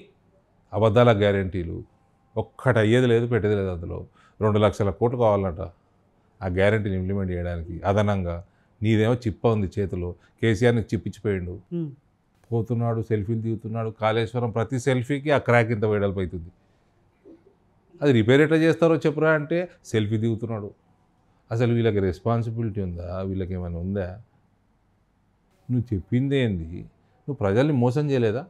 అబద్ధాల గ్యారంటీలు ఒక్కటి అయ్యేది లేదు పెట్టేది లేదు అందులో రెండు లక్షల కోట్లు కావాలంట ఆ గ్యారంటీని ఇంప్లిమెంట్ చేయడానికి అదనంగా నీదేమో చిప్ప ఉంది చేతిలో కేసీఆర్ని చిప్పించిపోయిండు పోతున్నాడు సెల్ఫీలు దిగుతున్నాడు కాళేశ్వరం ప్రతి సెల్ఫీకి ఆ క్రాక్ ఇంత వెడల్పు అవుతుంది అది రిపేర్ ఎట్లా చేస్తారో చెప్పురా అంటే సెల్ఫీ దిగుతున్నాడు అసలు వీళ్ళకి రెస్పాన్సిబిలిటీ ఉందా వీళ్ళకి ఏమైనా ఉందా నువ్వు చెప్పింది ఏంది నువ్వు ప్రజల్ని మోసం చేయలేదా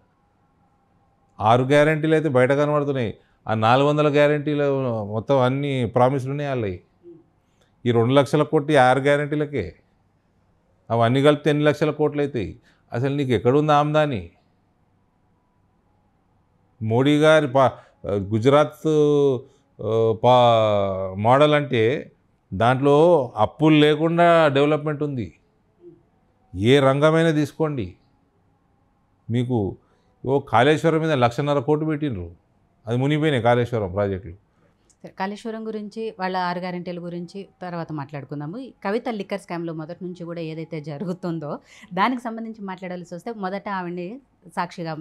ఆరు గ్యారంటీలు అయితే బయట కనబడుతున్నాయి ఆ నాలుగు వందల గ్యారంటీలు మొత్తం అన్ని ప్రామిస్లు ఉన్నాయి వాళ్ళవి ఈ రెండు లక్షల కోట్లు ఆరు గ్యారంటీలకే అవన్నీ కలిపితే ఎన్ని లక్షల కోట్లు అవుతాయి అసలు నీకు ఎక్కడుంది ఆమ్దాని మోడీ గారి పా గుజరాత్ పా మోడల్ అంటే దాంట్లో అప్పులు లేకుండా డెవలప్మెంట్ ఉంది ఏ రంగమైనా తీసుకోండి మీకు ఓ కాళేశ్వరం మీద లక్షన్నర కోటు పెట్టినరు అది మునిగిపోయినాయి కాళేశ్వరం ప్రాజెక్టులు కాళేశ్వరం గురించి వాళ్ళ ఆరు గ్యారెంటీల గురించి తర్వాత మాట్లాడుకుందాము కవిత లిక్కర్ స్కామ్లో మొదటి నుంచి కూడా ఏదైతే జరుగుతుందో దానికి సంబంధించి మాట్లాడాల్సి వస్తే మొదట ఆవిడని సాక్షిగా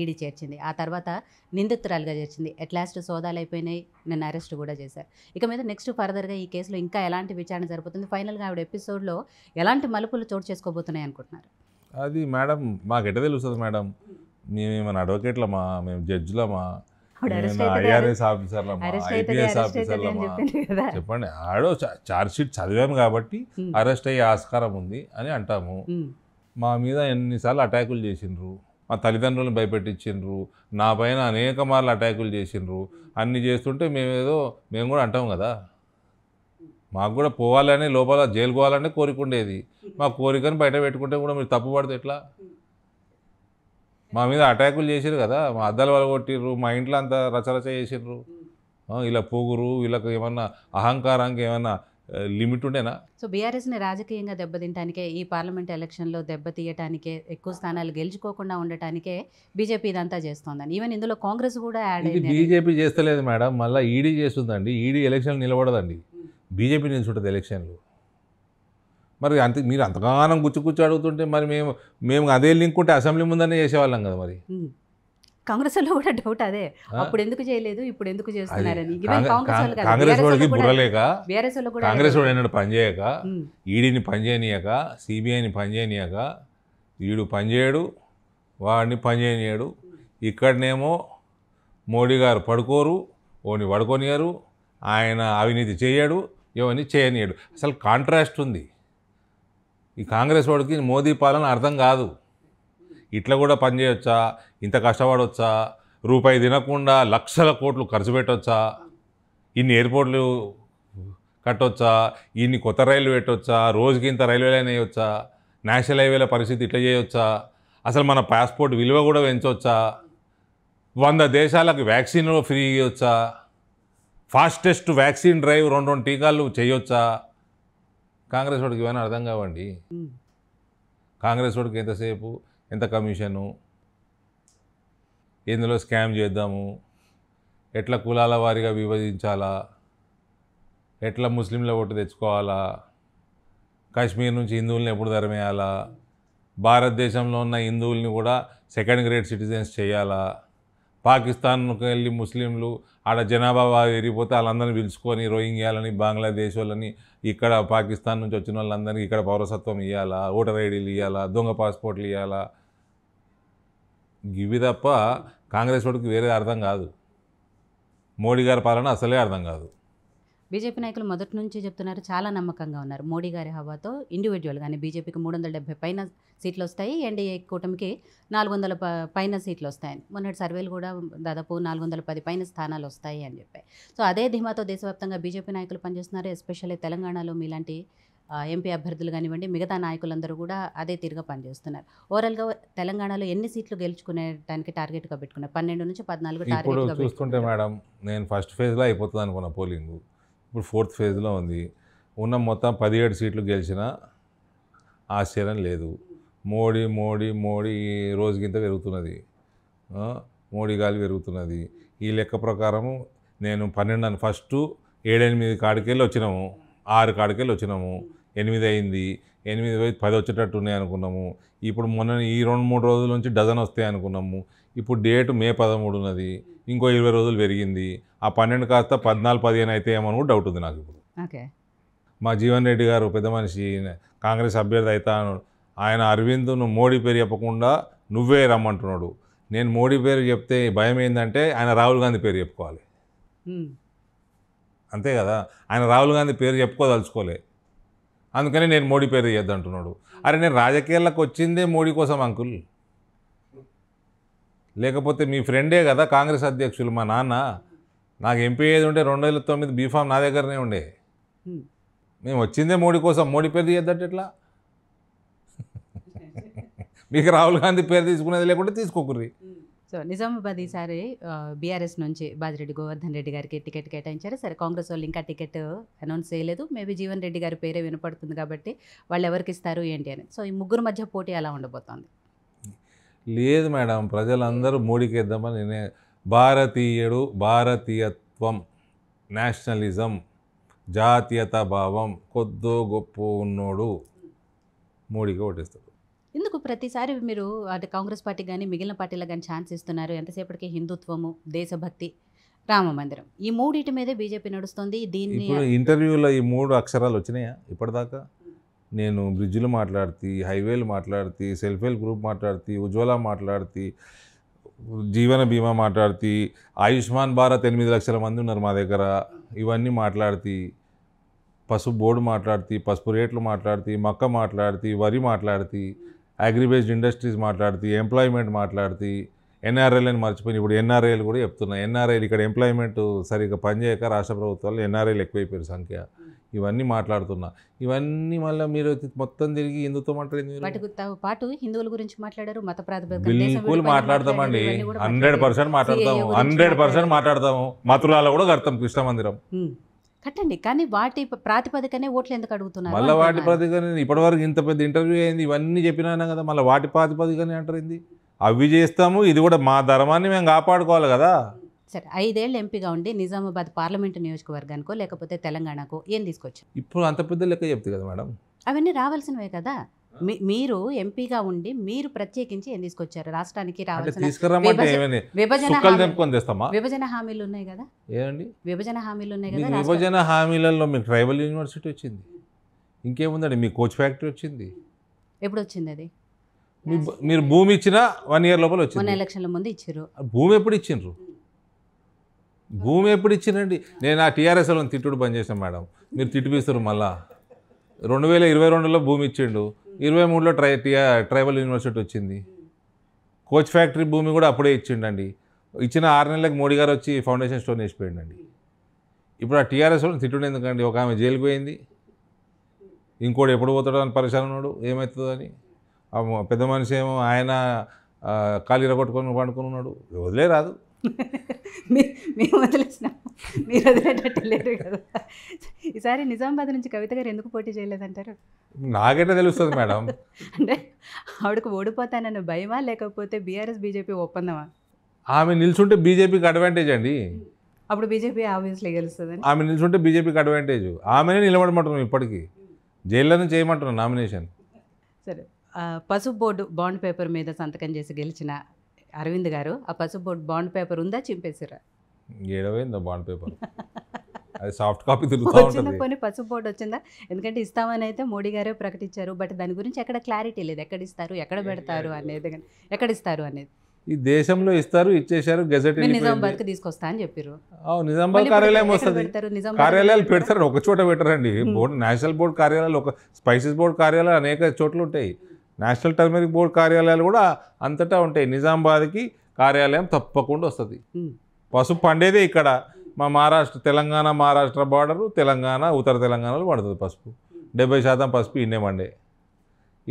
ఈడీ చేర్చింది ఆ తర్వాత నిందితురాలుగా చేర్చింది ఎట్ లాస్ట్ సోదాలు అయిపోయినాయి నేను అరెస్ట్ కూడా చేశారు ఇక మీద నెక్స్ట్ ఫర్దర్గా ఈ కేసులో ఇంకా ఎలాంటి విచారణ జరుగుతుంది ఫైనల్గా ఆవిడ ఎపిసోడ్లో ఎలాంటి మలుపులు చోటు చేసుకోబోతున్నాయి అనుకుంటున్నారు అది మేడం మాకెట తెలుస్తుంది మేడం మేమేమైనా అడ్వకేట్లమా మేము జడ్జిలమా ఐఆర్ఎస్ ఆఫీసర్లమా ఆఫీసర్లమా చెప్పండి ఆడో ఛార్జ్ షీట్ చదివాము కాబట్టి అరెస్ట్ అయ్యే ఆస్కారం ఉంది అని అంటాము మా మీద ఎన్నిసార్లు అటాకులు చేసిండ్రు మా తల్లిదండ్రులను భయపెట్టించిండ్రు నా పైన అనేక మార్లు అటాకులు చేసిండ్రు అన్నీ చేస్తుంటే మేమేదో మేము కూడా అంటాం కదా మాకు కూడా పోవాలని లోపల జైలు పోవాలనే కోరిక ఉండేది మా కోరికను బయట పెట్టుకుంటే కూడా మీరు తప్పు పడితే ఎట్లా మా మీద అటాకులు చేసారు కదా మా అద్దాలు వాళ్ళు కొట్టిర్రు మా ఇంట్లో అంత రచరచ చేసిండ్రు ఇలా పొగురు వీళ్ళకి ఏమన్నా అహంకారానికి ఏమన్నా లిమిట్ ఉండేనా సో బీఆర్ఎస్ని రాజకీయంగా దెబ్బతింటానికే ఈ పార్లమెంట్ లో దెబ్బతీయటానికే ఎక్కువ స్థానాలు గెలుచుకోకుండా ఉండటానికే బీజేపీ ఇదంతా చేస్తుందని ఈవెన్ ఇందులో కాంగ్రెస్ కూడా యాడ్ అయింది బీజేపీ చేస్తలేదు మేడం మళ్ళీ ఈడీ చేస్తుందండి ఈడీ ఎలక్షన్ నిలబడదండి బీజేపీ నుంచి ఉంటుంది ఎలక్షన్లు మరి అంత మీరు అంతగానం గుచ్చి అడుగుతుంటే మరి మేము మేము అదే లింక్ ఉంటే అసెంబ్లీ ముందనే చేసేవాళ్ళం కదా మరి కాంగ్రెస్ లో కూడా డౌట్ అదే అప్పుడు ఎందుకు చేయలేదు ఇప్పుడు ఎందుకు చేస్తున్నారని కాంగ్రెస్ వాళ్ళకి బుర్రలేక బీఆర్ఎస్ కూడా కాంగ్రెస్ పనిచేయక ఈడీని పనిచేయనీయక సిబిఐని పనిచేయనీయక వీడు పనిచేయడు వాడిని పనిచేయనీయడు ఇక్కడనేమో మోడీ గారు పడుకోరు ఓని పడుకోనియరు ఆయన అవినీతి చేయడు ఇవన్నీ చేయనీయడు అసలు కాంట్రాస్ట్ ఉంది ఈ కాంగ్రెస్ వాడికి మోదీ పాలన అర్థం కాదు ఇట్లా కూడా పనిచేయొచ్చా ఇంత కష్టపడవచ్చా రూపాయి తినకుండా లక్షల కోట్లు ఖర్చు పెట్టవచ్చా ఇన్ని ఎయిర్పోర్ట్లు కట్టొచ్చా ఇన్ని కొత్త రైలు పెట్టొచ్చా రోజుకి ఇంత రైల్వే లైన్ వేయొచ్చా నేషనల్ హైవేల పరిస్థితి ఇట్లా చేయొచ్చా అసలు మన పాస్పోర్ట్ విలువ కూడా పెంచవచ్చా వంద దేశాలకు వ్యాక్సిన్ ఫ్రీ ఇవ్వచ్చా ఫాస్టెస్ట్ వ్యాక్సిన్ డ్రైవ్ రెండు రెండు టీకాలు చేయొచ్చా కాంగ్రెస్ వాడికి ఏమైనా అర్థం కావండి కాంగ్రెస్ వాడికి ఎంతసేపు ఎంత కమిషను ఎందులో స్కామ్ చేద్దాము ఎట్లా కులాల వారిగా విభజించాలా ఎట్లా ముస్లింల ఓటు తెచ్చుకోవాలా కాశ్మీర్ నుంచి హిందువుల్ని ఎప్పుడు ధరమేయాలా భారతదేశంలో ఉన్న హిందువుల్ని కూడా సెకండ్ గ్రేడ్ సిటిజన్స్ చేయాలా పాకిస్తాన్కి వెళ్ళి ముస్లింలు ఆడ జనాభా పెరిగిపోతే వాళ్ళందరినీ పిలుచుకొని రోహింగ్యాలని బంగ్లాదేశ్ వాళ్ళని ఇక్కడ పాకిస్తాన్ నుంచి వచ్చిన వాళ్ళందరికీ ఇక్కడ పౌరసత్వం ఇవ్వాలా ఓటర్ ఐడీలు ఇవ్వాలా దొంగ పాస్పోర్ట్లు ఇవ్వాలా ఇవి తప్ప కాంగ్రెస్ వాడికి వేరే అర్థం కాదు మోడీ గారి పాలన అసలే అర్థం కాదు బీజేపీ నాయకులు మొదటి నుంచి చెప్తున్నారు చాలా నమ్మకంగా ఉన్నారు మోడీ గారి హవాతో ఇండివిజువల్ కానీ బీజేపీకి మూడు వందల డెబ్బై పైన సీట్లు వస్తాయి ఎన్డీఏ కూటమికి నాలుగు వందల పైన సీట్లు వస్తాయని మొన్నటి సర్వేలు కూడా దాదాపు నాలుగు వందల పది పైన స్థానాలు వస్తాయి అని చెప్పాయి సో అదే ధీమాతో దేశవ్యాప్తంగా బీజేపీ నాయకులు పనిచేస్తున్నారు ఎస్పెషల్లీ తెలంగాణలో మీలాంటి ఎంపీ అభ్యర్థులు కానివ్వండి మిగతా నాయకులందరూ కూడా అదే తీరుగా పనిచేస్తున్నారు ఓవరాల్గా తెలంగాణలో ఎన్ని సీట్లు గెలుచుకునేటానికి టార్గెట్గా పెట్టుకున్నారు పన్నెండు నుంచి పద్నాలుగు టార్గెట్గా చూస్తుంటే మేడం నేను ఫస్ట్ ఫేజ్లో అయిపోతుంది అనుకున్నా పోలింగ్ ఇప్పుడు ఫోర్త్ ఫేజ్లో ఉంది ఉన్న మొత్తం పదిహేడు సీట్లు గెలిచిన ఆశ్చర్యం లేదు మోడీ మోడీ మోడీ రోజుకింత పెరుగుతున్నది మోడీ గాలి పెరుగుతున్నది ఈ లెక్క ప్రకారము నేను పన్నెండు ఫస్ట్ ఏడెనిమిది కాడికెళ్ళి వచ్చినాము ఆరు కాడికెళ్ళి వచ్చినాము ఎనిమిది అయింది ఎనిమిది పోయి పది వచ్చేటట్టు ఉన్నాయి అనుకున్నాము ఇప్పుడు మొన్న ఈ రెండు మూడు రోజుల నుంచి డజన్ వస్తాయి అనుకున్నాము ఇప్పుడు డేట్ మే పదమూడు ఉన్నది ఇంకో ఇరవై రోజులు పెరిగింది ఆ పన్నెండు కాస్త పద్నాలుగు పదిహేను అయితే ఏమని కూడా డౌట్ ఉంది నాకు ఇప్పుడు మా జీవన్ రెడ్డి గారు పెద్ద మనిషి కాంగ్రెస్ అభ్యర్థి అవుతా ఆయన అరవింద్ నువ్వు మోడీ పేరు చెప్పకుండా నువ్వే రమ్మంటున్నాడు నేను మోడీ పేరు చెప్తే భయం ఏంటంటే ఆయన రాహుల్ గాంధీ పేరు చెప్పుకోవాలి అంతే కదా ఆయన రాహుల్ గాంధీ పేరు చెప్పుకోదలుచుకోలే అందుకని నేను మోడీ పేరు చేద్దంటున్నాడు అరే నేను రాజకీయాలకు వచ్చిందే మోడీ కోసం అంకుల్ లేకపోతే మీ ఫ్రెండే కదా కాంగ్రెస్ అధ్యక్షులు మా నాన్న నాకు ఎంపీ ఏది ఉంటే రెండు వేల తొమ్మిది బీఫామ్ నా దగ్గరనే ఉండే మేము వచ్చిందే మోడీ కోసం మోడీ పేరు తీయద్దట్టు ఎట్లా మీకు రాహుల్ గాంధీ పేరు తీసుకునేది లేకుంటే తీసుకోకుర్రీ సో నిజామాబాద్ ఈసారి బీఆర్ఎస్ నుంచి బాజిరెడ్డి గోవర్ధన్ రెడ్డి గారికి టికెట్ కేటాయించారు సరే కాంగ్రెస్ వాళ్ళు ఇంకా టికెట్ అనౌన్స్ చేయలేదు మేబీ జీవన్ రెడ్డి గారి పేరే వినపడుతుంది కాబట్టి వాళ్ళు ఎవరికి ఇస్తారు ఏంటి అని సో ఈ ముగ్గురు మధ్య పోటీ అలా ఉండబోతోంది లేదు మేడం ప్రజలందరూ మోడీకేద్దామని నేనే భారతీయుడు భారతీయత్వం నేషనలిజం జాతీయత భావం కొద్దో గొప్ప ఉన్నోడు మోడీకి ఓటేస్తాడు ఎందుకు ప్రతిసారి మీరు అటు కాంగ్రెస్ పార్టీ కానీ మిగిలిన పార్టీలకు కానీ ఛాన్స్ ఇస్తున్నారు ఎంతసేపటికి హిందుత్వము దేశభక్తి రామ మందిరం ఈ మూడింటి మీదే బీజేపీ నడుస్తుంది దీన్ని ఇంటర్వ్యూలో ఈ మూడు అక్షరాలు వచ్చినాయా ఇప్పటిదాకా నేను బ్రిడ్జ్లు మాట్లాడుతీ హైవేలు మాట్లాడితే సెల్ఫ్ హెల్ప్ గ్రూప్ మాట్లాడితే ఉజ్వల మాట్లాడుతీ జీవన బీమా మాట్లాడుతీ ఆయుష్మాన్ భారత్ ఎనిమిది లక్షల మంది ఉన్నారు మా దగ్గర ఇవన్నీ మాట్లాడుతీ పసుపు బోర్డు మాట్లాడుతీ పసుపు రేట్లు మాట్లాడుతీ మక్క మాట్లాడితే వరి మాట్లాడుతీ అగ్రిబేస్డ్ ఇండస్ట్రీస్ మాట్లాడుతూ ఎంప్లాయ్మెంట్ మాట్లాడుతూ ఎన్ఆర్ఐలని మర్చిపోయి ఇప్పుడు ఎన్ఆర్ఐలు కూడా చెప్తున్నాయి ఎన్ఆర్ఐలు ఇక్కడ ఎంప్లాయ్మెంట్ సరిగ్గా పనిచేయక రాష్ట్ర ప్రభుత్వాలు ఎన్ఆర్ఐలు ఎక్కువైపోయారు సంఖ్య ఇవన్నీ మాట్లాడుతున్నా ఇవన్నీ మళ్ళీ మీరు మొత్తం తిరిగి హిందుత్వం అంటారు హిందువుల గురించి మాట్లాడారు మత బిల్కుల్ మాట్లాడతామండి హండ్రెడ్ పర్సెంట్ మాట్లాడతాము హండ్రెడ్ పర్సెంట్ మాట్లాడతాము మథురాలో కూడా కడతాం కృష్ణ మందిరం కట్టండి కానీ వాటి ప్రాతిపదికనే ఓట్లు ఎందుకు అడుగుతున్నారు మళ్ళీ వాటి ప్రాతిపదికనే ఇప్పటివరకు ఇంత పెద్ద ఇంటర్వ్యూ అయింది ఇవన్నీ చెప్పినాను కదా మళ్ళీ వాటి ప్రాతిపదికనే అంటారు ఏంది అవి చేస్తాము ఇది కూడా మా ధర్మాన్ని మేము కాపాడుకోవాలి కదా సరే ఐదేళ్ళు ఎంపీగా ఉండి నిజామాబాద్ పార్లమెంటు నియోజకవర్గానికో లేకపోతే తెలంగాణకో ఏం తీసుకొచ్చు ఇప్పుడు అంత పెద్ద లెక్క చెప్తుంది కదా మేడం అవన్నీ రావాల్సినవే కదా మీరు ఎంపీగా ఉండి మీరు ప్రత్యేకించి ఏం తీసుకొచ్చారు రాష్ట్రానికి విభజన విభజన హామీలు ఉన్నాయి కదా ఏమండి విభజన హామీలు ఉన్నాయి కదా విభజన హామీలలో మీకు ట్రైబల్ యూనివర్సిటీ వచ్చింది ఇంకేముందండి మీ కోచ్ ఫ్యాక్టరీ వచ్చింది ఎప్పుడు వచ్చింది అది మీరు భూమి ఇచ్చినా వన్ ఇయర్ లోపల వచ్చింది ఎలక్షన్ల ముందు ఇచ్చారు భూమి ఎప్పుడు ఇచ్చిండ్రు భూమి ఎప్పుడు ఇచ్చిందండి నేను ఆ టీఆర్ఎస్లో తిట్టుడు పనిచేసాను మేడం మీరు తిట్టిపిస్తారు మళ్ళా రెండు వేల ఇరవై రెండులో భూమి ఇచ్చిండు ఇరవై మూడులో ట్రై ట్రైబల్ యూనివర్సిటీ వచ్చింది కోచ్ ఫ్యాక్టరీ భూమి కూడా అప్పుడే ఇచ్చిండండి ఇచ్చిన ఆరు నెలలకు మోడీ గారు వచ్చి ఫౌండేషన్ స్టోన్ వేసిపోయిండండి ఇప్పుడు ఆ టీఆర్ఎస్ కూడా తిట్టుండే ఎందుకండి ఒక ఆమె జైలుకు పోయింది ఇంకోటి ఎప్పుడు పోతాడో అని పరిశీలన ఉన్నాడు ఏమవుతుందని పెద్ద మనిషి ఏమో ఆయన ఖాళీ ఇరగొట్టుకొని పండుకుని ఉన్నాడు వదిలే రాదు మేము వదిలేసినాము మీరు వదిలేటట్టు లేరు కదా ఈసారి నిజామాబాద్ నుంచి కవిత గారు ఎందుకు పోటీ చేయలేదంటారు నాకైతే తెలుస్తుంది మేడం అంటే ఆవిడకు ఓడిపోతానన్న భయమా లేకపోతే బీఆర్ఎస్ బీజేపీ ఒప్పందమా ఆమె నిల్చుంటే బీజేపీకి అడ్వాంటేజ్ అండి అప్పుడు బీజేపీ ఆబ్వియస్లీ గెలుస్తుంది ఆమె నిల్చుంటే బీజేపీకి అడ్వాంటేజ్ ఆమెనే నిలబడమంటున్నాం ఇప్పటికీ జైల్లో చేయమంటున్నాం నామినేషన్ సరే పసుపు బోర్డు బాండ్ పేపర్ మీద సంతకం చేసి గెలిచిన అరవింద్ గారు ఆ పసుపు బాండ్ పేపర్ ఉందా చింపేసిరా ఏడవైందా బాండ్ పేపర్ అది సాఫ్ట్ కాపీ వచ్చిందా కొన్ని పసుపు బోర్డు వచ్చిందా ఎందుకంటే ఇస్తామని అయితే మోడీ గారే ప్రకటించారు బట్ దాని గురించి ఎక్కడ క్లారిటీ లేదు ఎక్కడ ఇస్తారు ఎక్కడ పెడతారు అనేది ఎక్కడ ఇస్తారు అనేది ఈ దేశంలో ఇస్తారు ఇచ్చేశారు గెజెట్ కి తీసుకొస్తా అని చెప్పారు నిజామాబాద్ కార్యాలయం వస్తుంది కార్యాలయాలు పెడతారు ఒక చోట పెట్టరండి బోర్డు నేషనల్ బోర్డు కార్యాలయాలు ఒక స్పైసెస్ బోర్డు కార్యాలయాలు అనేక చోట్ల ఉంటాయి నేషనల్ టర్మరిక్ బోర్డు కార్యాలయాలు కూడా అంతటా ఉంటాయి నిజామాబాద్కి కార్యాలయం తప్పకుండా వస్తుంది పసుపు పండేదే ఇక్కడ మా మహారాష్ట్ర తెలంగాణ మహారాష్ట్ర బార్డరు తెలంగాణ ఉత్తర తెలంగాణలో పడుతుంది పసుపు డెబ్బై శాతం పసుపు ఇన్నే పండే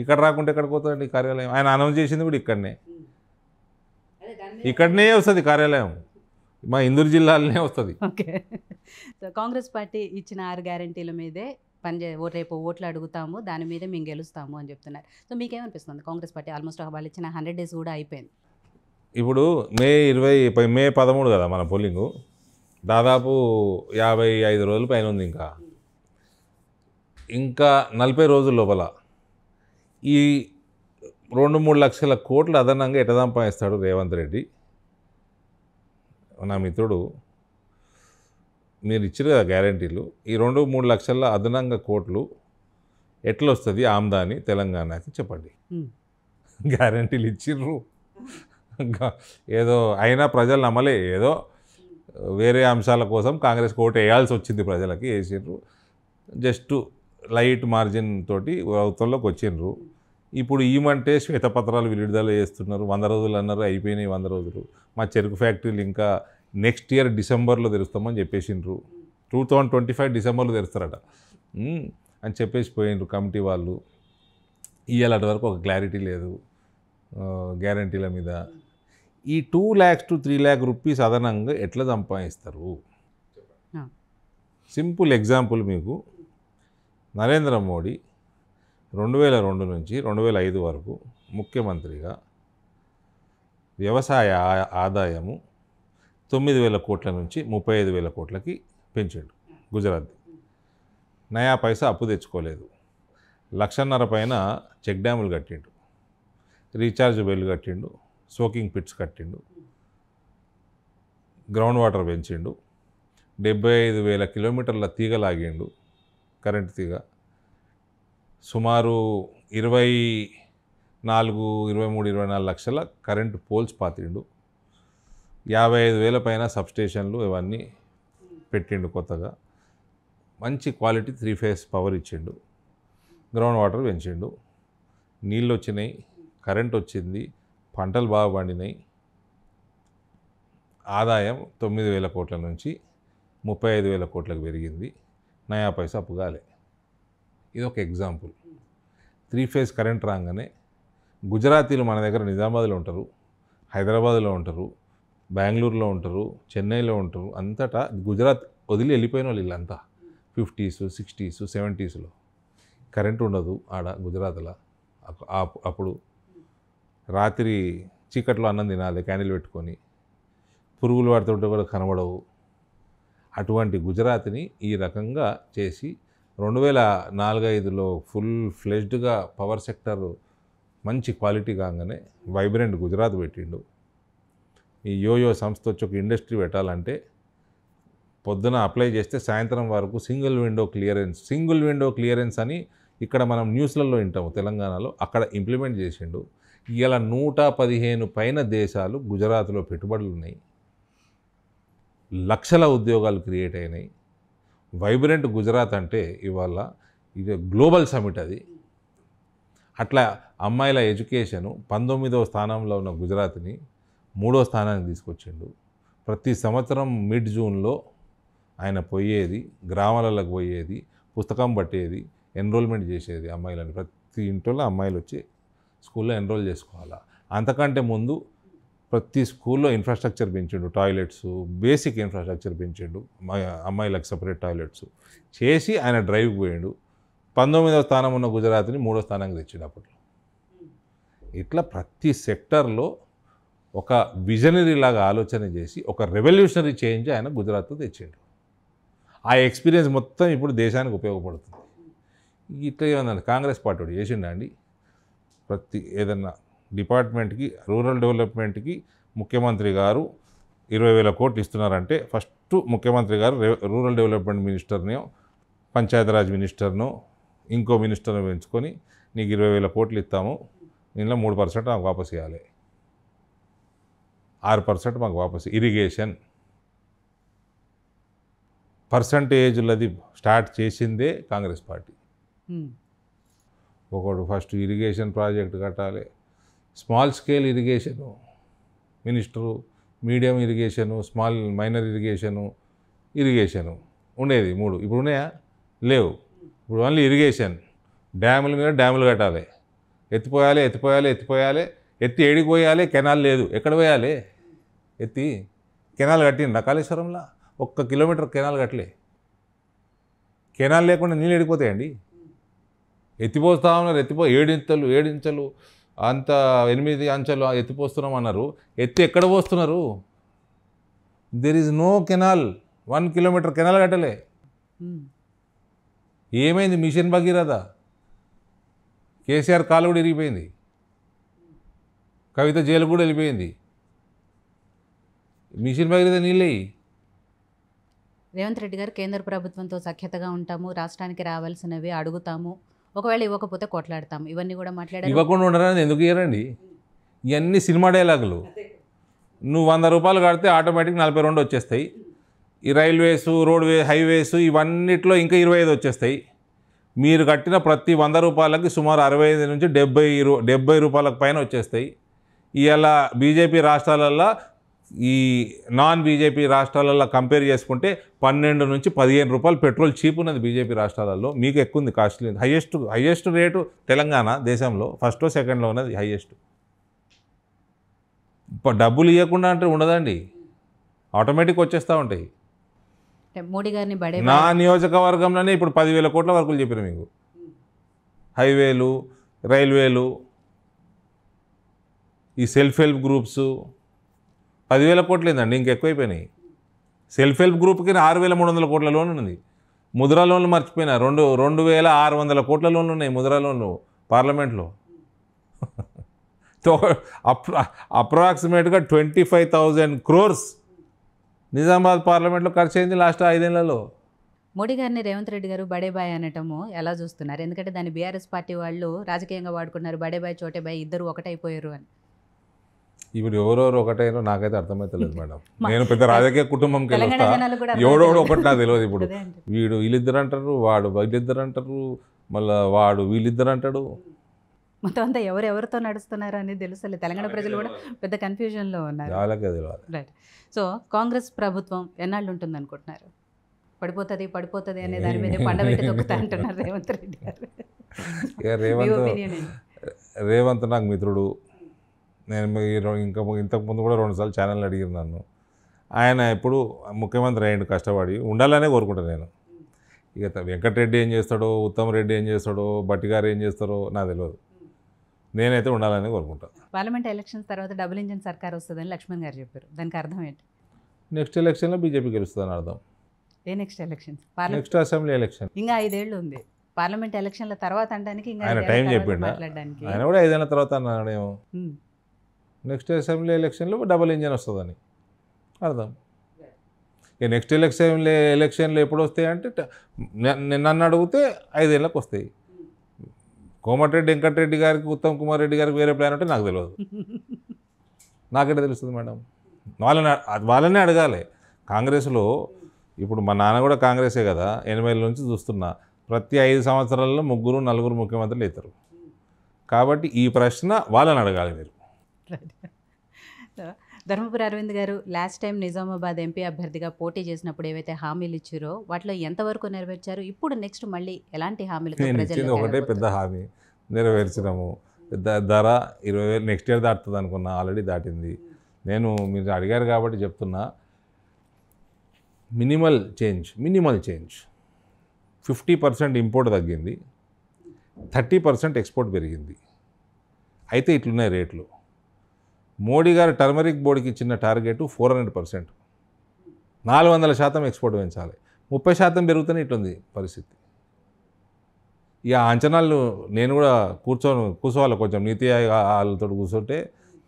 ఇక్కడ రాకుంటే ఇక్కడికి పోతుందండి కార్యాలయం ఆయన అనౌన్స్ చేసింది కూడా ఇక్కడనే ఇక్కడనే వస్తుంది కార్యాలయం మా ఇందూరు జిల్లాలోనే వస్తుంది కాంగ్రెస్ పార్టీ ఇచ్చిన ఆరు గ్యారంటీల మీదే పనిచే రేపు ఓట్లు అడుగుతాము దాని మీద మేము గెలుస్తాము అని చెప్తున్నారు సో మీకేమనిపిస్తుంది కాంగ్రెస్ పార్టీ ఆల్మోస్ట్ వాళ్ళు ఇచ్చిన హండ్రెడ్ డేస్ కూడా అయిపోయింది ఇప్పుడు మే ఇరవై మే పదమూడు కదా మన పోలింగు దాదాపు యాభై ఐదు రోజుల పైన ఉంది ఇంకా ఇంకా నలభై రోజుల లోపల ఈ రెండు మూడు లక్షల కోట్లు అదనంగా ఎటదంపాయిస్తాడు రేవంత్ రెడ్డి నా మిత్రుడు మీరు ఇచ్చారు కదా గ్యారంటీలు ఈ రెండు మూడు లక్షల అదనంగా కోట్లు ఎట్లా వస్తుంది ఆమ్దాని తెలంగాణకి చెప్పండి గ్యారంటీలు ఇచ్చిర్రు ఏదో అయినా ప్రజలు నమ్మలే ఏదో వేరే అంశాల కోసం కాంగ్రెస్ కోట్ వేయాల్సి వచ్చింది ప్రజలకి వేసిండ్రు జస్ట్ లైట్ మార్జిన్ తోటి ప్రభుత్వంలోకి వచ్చిండ్రు ఇప్పుడు ఈమంటే శ్వేతపత్రాలు విడుదల చేస్తున్నారు వంద రోజులు అన్నారు అయిపోయినాయి వంద రోజులు మా చెరుకు ఫ్యాక్టరీలు ఇంకా నెక్స్ట్ ఇయర్ డిసెంబర్లో తెరుస్తామని చెప్పేసిండ్రు టూ థౌజండ్ ట్వంటీ ఫైవ్ డిసెంబర్లో తెరుస్తారట అని చెప్పేసి పోయిండ్రు కమిటీ వాళ్ళు ఇయ్యాలటి వరకు ఒక క్లారిటీ లేదు గ్యారంటీల మీద ఈ two lakhs to three lakh rupees అదనంగా ఎట్లా సంపాదిస్తారు సింపుల్ ఎగ్జాంపుల్ మీకు నరేంద్ర మోడీ రెండు వేల రెండు నుంచి రెండు వేల ఐదు వరకు ముఖ్యమంత్రిగా వ్యవసాయ ఆదాయము తొమ్మిది వేల కోట్ల నుంచి ముప్పై ఐదు వేల కోట్లకి పెంచాడు గుజరాత్ నయా పైసా అప్పు తెచ్చుకోలేదు లక్షన్నర పైన చెక్ డ్యాములు కట్టిండు రీఛార్జ్ బెల్ కట్టిండు సోకింగ్ పిట్స్ కట్టిండు గ్రౌండ్ వాటర్ పెంచిండు డెబ్బై ఐదు వేల కిలోమీటర్ల తీగ లాగిండు కరెంట్ తీగ సుమారు ఇరవై నాలుగు ఇరవై మూడు ఇరవై నాలుగు లక్షల కరెంటు పోల్స్ పాతిండు యాభై ఐదు వేల పైన సబ్స్టేషన్లు ఇవన్నీ పెట్టిండు కొత్తగా మంచి క్వాలిటీ త్రీ ఫేస్ పవర్ ఇచ్చిండు గ్రౌండ్ వాటర్ పెంచిండు నీళ్ళు వచ్చినాయి కరెంట్ వచ్చింది పంటలు బాగా పండినాయి ఆదాయం తొమ్మిది వేల కోట్ల నుంచి ముప్పై ఐదు వేల కోట్లకు పెరిగింది నయా పైసా అప్పుగాలే ఇది ఒక ఎగ్జాంపుల్ త్రీ ఫేజ్ కరెంట్ రాగానే గుజరాతీలు మన దగ్గర నిజామాబాద్లో ఉంటారు హైదరాబాద్లో ఉంటారు బెంగళూరులో ఉంటారు చెన్నైలో ఉంటారు అంతటా గుజరాత్ వదిలి వెళ్ళిపోయిన వాళ్ళు వీళ్ళంతా ఫిఫ్టీస్ సిక్స్టీస్ సెవెంటీస్లో కరెంట్ ఉండదు ఆడ గుజరాత్లో అప్పుడు రాత్రి చీకట్లో అన్నం తినాలి క్యాండిల్ పెట్టుకొని పురుగులు వాడుతుంటే కూడా కనబడవు అటువంటి గుజరాత్ని ఈ రకంగా చేసి రెండు వేల నాలుగైదులో ఫుల్ ఫ్లెజ్డ్గా పవర్ సెక్టర్ మంచి క్వాలిటీ కాగానే వైబ్రెంట్ గుజరాత్ పెట్టిండు ఈ యోయో సంస్థ వచ్చి ఒక ఇండస్ట్రీ పెట్టాలంటే పొద్దున అప్లై చేస్తే సాయంత్రం వరకు single window clearance single window clearance అని ఇక్కడ మనం న్యూస్లలో వింటాము తెలంగాణలో అక్కడ ఇంప్లిమెంట్ చేసిండు ఇలా నూట పదిహేను పైన దేశాలు గుజరాత్లో పెట్టుబడులు ఉన్నాయి లక్షల ఉద్యోగాలు క్రియేట్ అయినాయి వైబ్రెంట్ గుజరాత్ అంటే ఇవాళ ఇది గ్లోబల్ సమిట్ అది అట్లా అమ్మాయిల ఎడ్యుకేషను పంతొమ్మిదవ స్థానంలో ఉన్న గుజరాత్ని మూడో స్థానానికి తీసుకొచ్చిండు ప్రతి సంవత్సరం మిడ్ జూన్లో ఆయన పోయేది గ్రామాలలోకి పోయేది పుస్తకం పట్టేది ఎన్రోల్మెంట్ చేసేది అమ్మాయిలని ప్రతి ఇంట్లో అమ్మాయిలు వచ్చి స్కూల్లో ఎన్రోల్ చేసుకోవాలా అంతకంటే ముందు ప్రతి స్కూల్లో ఇన్ఫ్రాస్ట్రక్చర్ పెంచిండు టాయిలెట్స్ బేసిక్ ఇన్ఫ్రాస్ట్రక్చర్ పెంచిండు అమ్మాయిలకు సపరేట్ టాయిలెట్స్ చేసి ఆయన డ్రైవ్కి పోయిండు పంతొమ్మిదవ స్థానం ఉన్న గుజరాత్ని మూడో స్థానానికి తెచ్చిండు అప్పట్లో ఇట్లా ప్రతి సెక్టర్లో ఒక విజనరీ లాగా ఆలోచన చేసి ఒక రెవల్యూషనరీ చేంజ్ ఆయన గుజరాత్లో తెచ్చాడు ఆ ఎక్స్పీరియన్స్ మొత్తం ఇప్పుడు దేశానికి ఉపయోగపడుతుంది ఇట్లా ఏమన్నా కాంగ్రెస్ పార్టీ ఒకటి ప్రతి ఏదన్నా డిపార్ట్మెంట్కి రూరల్ డెవలప్మెంట్కి ముఖ్యమంత్రి గారు ఇరవై వేల కోట్లు ఇస్తున్నారంటే ఫస్ట్ ముఖ్యమంత్రి గారు రూరల్ డెవలప్మెంట్ మినిస్టర్ని పంచాయతీరాజ్ మినిస్టర్ను ఇంకో మినిస్టర్ను పెంచుకొని నీకు ఇరవై వేల కోట్లు ఇస్తాము దీనిలో మూడు పర్సెంట్ నాకు వాపస్ చేయాలి ఆరు పర్సెంట్ మాకు వాపసు ఇరిగేషన్ పర్సంటేజ్లది స్టార్ట్ చేసిందే కాంగ్రెస్ పార్టీ hmm. ఒకడు ఫస్ట్ ఇరిగేషన్ ప్రాజెక్ట్ కట్టాలి small scale irrigation minister medium irrigation small minor irrigation irrigation ఉండేది మూడు ఇప్పుడు ఉన్నాయా లేవు ఇప్పుడు ఓన్లీ ఇరిగేషన్ డ్యాముల మీద డ్యాములు కట్టాలి ఎత్తిపోయాలి ఎత్తిపోయాలి ఎత్తిపోయాలి ఎత్తి ఏడికి పోయాలి కెనాల్ లేదు ఎక్కడ పోయాలి ఎత్తి కెనాల్ కట్టింది కాళేశ్వరంలో ఒక్క కిలోమీటర్ కెనాల్ కట్టలే కెనాల్ లేకుండా నీళ్ళు ఎడిపోతాయండి ఎత్తిపోస్తా ఉన్నారు ఎత్తిపో ఏడించలు ఏడించలు అంత ఎనిమిది అంచెలు ఎత్తిపోస్తున్నాం అన్నారు ఎత్తి ఎక్కడ పోస్తున్నారు there is no canal one kilometre canal కట్టలే ఏమైంది మిషన్ భగీరథ కేసీఆర్ కాలు కూడా ఇరిగిపోయింది కవిత జైలు కూడా వెళ్ళిపోయింది మిషన్ పగిలితే నీళ్ళయి రేవంత్ రెడ్డి గారు కేంద్ర ప్రభుత్వంతో సఖ్యతగా ఉంటాము రాష్ట్రానికి రావాల్సినవి అడుగుతాము ఒకవేళ ఇవ్వకపోతే కొట్లాడతాము ఇవన్నీ కూడా మాట్లాడారు ఇవ్వకుండా ఉండడానికి ఎందుకు ఇవ్వరండి ఇవన్నీ సినిమా డైలాగులు నువ్వు వంద రూపాయలు కడితే ఆటోమేటిక్ నలభై రెండు వచ్చేస్తాయి ఈ రైల్వేస్ రోడ్వే హైవేస్ ఇవన్నిట్లో ఇంకా ఇరవై ఐదు వచ్చేస్తాయి మీరు కట్టిన ప్రతి వంద రూపాయలకి సుమారు అరవై ఐదు నుంచి డెబ్బై రూ డెబ్బై రూపాయలకు పైన వచ్చేస్తాయి ఇవాళ బీజేపీ రాష్ట్రాలల్లో ఈ నాన్ బీజేపీ రాష్ట్రాలల్లో కంపేర్ చేసుకుంటే పన్నెండు నుంచి పదిహేను రూపాయలు పెట్రోల్ చీప్ ఉన్నది బీజేపీ రాష్ట్రాలలో మీకు ఎక్కువ ఉంది costly highest highest rate Telangana దేశంలో ఫస్ట్ సెకండ్లో ఉన్నది హైయెస్ట్ డబ్బులు ఇవ్వకుండా అంటే ఉండదండి ఆటోమేటిక్ వచ్చేస్తూ ఉంటాయి మోడీ గారిని నా నియోజకవర్గంలోనే ఇప్పుడు పదివేల కోట్ల వరకు చెప్పిన మీకు హైవేలు రైల్వేలు ఈ సెల్ఫ్ హెల్ప్ గ్రూప్స్ పదివేల కోట్లు ఏందండి ఇంకెక్కువైపోయినాయి సెల్ఫ్ హెల్ప్ గ్రూప్కి ఆరు వేల మూడు వందల కోట్ల లోన్ ఉంది ముద్రా లోన్లు మర్చిపోయినా రెండు రెండు వేల ఆరు వందల కోట్ల లోన్లు ఉన్నాయి ముద్రా లోన్లు పార్లమెంట్లో అప్రాక్సిమేట్గా twenty five thousand crores Nizamabad పార్లమెంట్లో ఖర్చు అయింది లాస్ట్ ఐదేళ్లలో మోడీ గారిని రేవంత్ రెడ్డి గారు బడేబాయ్ అనటము ఎలా చూస్తున్నారు ఎందుకంటే దాన్ని బీఆర్ఎస్ పార్టీ వాళ్ళు రాజకీయంగా వాడుకున్నారు బడేబాయ్ చోటేబాయ్ ఇద్దరు ఒకటైపోయారు అని ఇప్పుడు ఎవరెవరు ఒకటైనా నాకైతే అర్థమవుతలేదు మేడం నేను పెద్ద రాజకీయ కుటుంబం వస్తా ఎవడోడు ఒకటి నాకు తెలియదు ఇప్పుడు వీడు వీళ్ళిద్దరు అంటారు వాడు వీళ్ళిద్దరు అంటారు మళ్ళా వాడు వీళ్ళిద్దరు అంటాడు మొత్తం అంతా ఎవరెవరితో నడుస్తున్నారు అనేది తెలుసలే తెలంగాణ ప్రజలు కూడా పెద్ద కన్ఫ్యూజన్లో ఉన్నారు రైట్ సో కాంగ్రెస్ ప్రభుత్వం ఎన్నాళ్ళు ఉంటుంది అనుకుంటున్నారు పడిపోతుంది పడిపోతుంది అనే దాని మీద పండబెట్టి దొక్కుతా అంటున్నారు రేవంత్ రెడ్డి గారు రేవంత్ రేవంత్ నాకు మిత్రుడు నేను ఇంకా ఇంతకుముందు కూడా రెండుసార్లు ఛానల్ అడిగింది నన్ను ఆయన ఎప్పుడు ముఖ్యమంత్రి అయ్యాడు కష్టపడి ఉండాలనే కోరుకుంటాను నేను ఇక వెంకటరెడ్డి ఏం చేస్తాడో ఉత్తమ్ రెడ్డి ఏం చేస్తాడో బట్టి గారు ఏం చేస్తారో నాకు తెలియదు నేనైతే ఉండాలని కోరుకుంటాను పార్లమెంట్ ఎలక్షన్స్ తర్వాత డబుల్ ఇంజిన్ సర్కార్ వస్తుందని లక్ష్మణ్ గారు చెప్పారు దానికి అర్థం ఏంటి నెక్స్ట్ ఎలక్షన్లో బీజేపీ గెలుస్తుందని అర్థం ఏ next elections next assembly election ఇంకా ఐదేళ్ళు ఉంది పార్లమెంట్ ఎలక్షన్ల తర్వాత అనడానికి ఇంకా టైం చెప్పిండు ఆయన కూడా ఐదేళ్ళ తర్వాత అన్నాడేమో నెక్స్ట్ అసెంబ్లీ ఎలక్షన్లో డబుల్ ఇంజన్ వస్తుందని అర్థం ఇక నెక్స్ట్ ఎలక్షన్ ఎలక్షన్లు ఎప్పుడు వస్తాయి అంటే నన్ను అడిగితే ఐదేళ్ళకి వస్తాయి కోమటిరెడ్డి వెంకటరెడ్డి గారికి ఉత్తమ్ కుమార్ రెడ్డి గారికి వేరే ప్లాన్ ఉంటే నాకు తెలియదు నాకెట్లా తెలుస్తుంది మేడం వాళ్ళని వాళ్ళనే అడగాలి కాంగ్రెస్లో ఇప్పుడు మా నాన్న కూడా కాంగ్రెసే కదా ఎనభైల నుంచి చూస్తున్నా ప్రతి ఐదు సంవత్సరాల్లో ముగ్గురు నలుగురు ముఖ్యమంత్రులు అవుతారు కాబట్టి ఈ ప్రశ్న వాళ్ళని అడగాలి మీరు ధర్మపురి అరవింద్ గారు లాస్ట్ టైం నిజామాబాద్ ఎంపీ అభ్యర్థిగా పోటీ చేసినప్పుడు ఏవైతే హామీలు ఇచ్చారో వాటిలో ఎంతవరకు నెరవేర్చారు ఇప్పుడు నెక్స్ట్ మళ్ళీ ఎలాంటి హామీలు ఒకటే పెద్ద హామీ నెరవేర్చడము ధర ఇరవై వేలు నెక్స్ట్ ఇయర్ దాటుతుంది అనుకున్నా ఆల్రెడీ దాటింది నేను మీరు అడిగారు కాబట్టి చెప్తున్నా minimal change minimal change fifty percent import తగ్గింది థర్టీ పర్సెంట్ ఎక్స్పోర్ట్ పెరిగింది అయితే ఇట్లున్నాయి రేట్లు మోడీ గారు టర్మరిక్ బోర్డుకి ఇచ్చిన టార్గెట్ ఫోర్ హండ్రెడ్ పర్సెంట్ నాలుగు వందల శాతం ఎక్స్పోర్ట్ పెంచాలి ముప్పై శాతం పెరుగుతూనే ఇట్లుంది పరిస్థితి ఇక అంచనాలు నేను కూడా కూర్చొని కూర్చోవాలి కొంచెం నీతి వాళ్ళతో కూర్చుంటే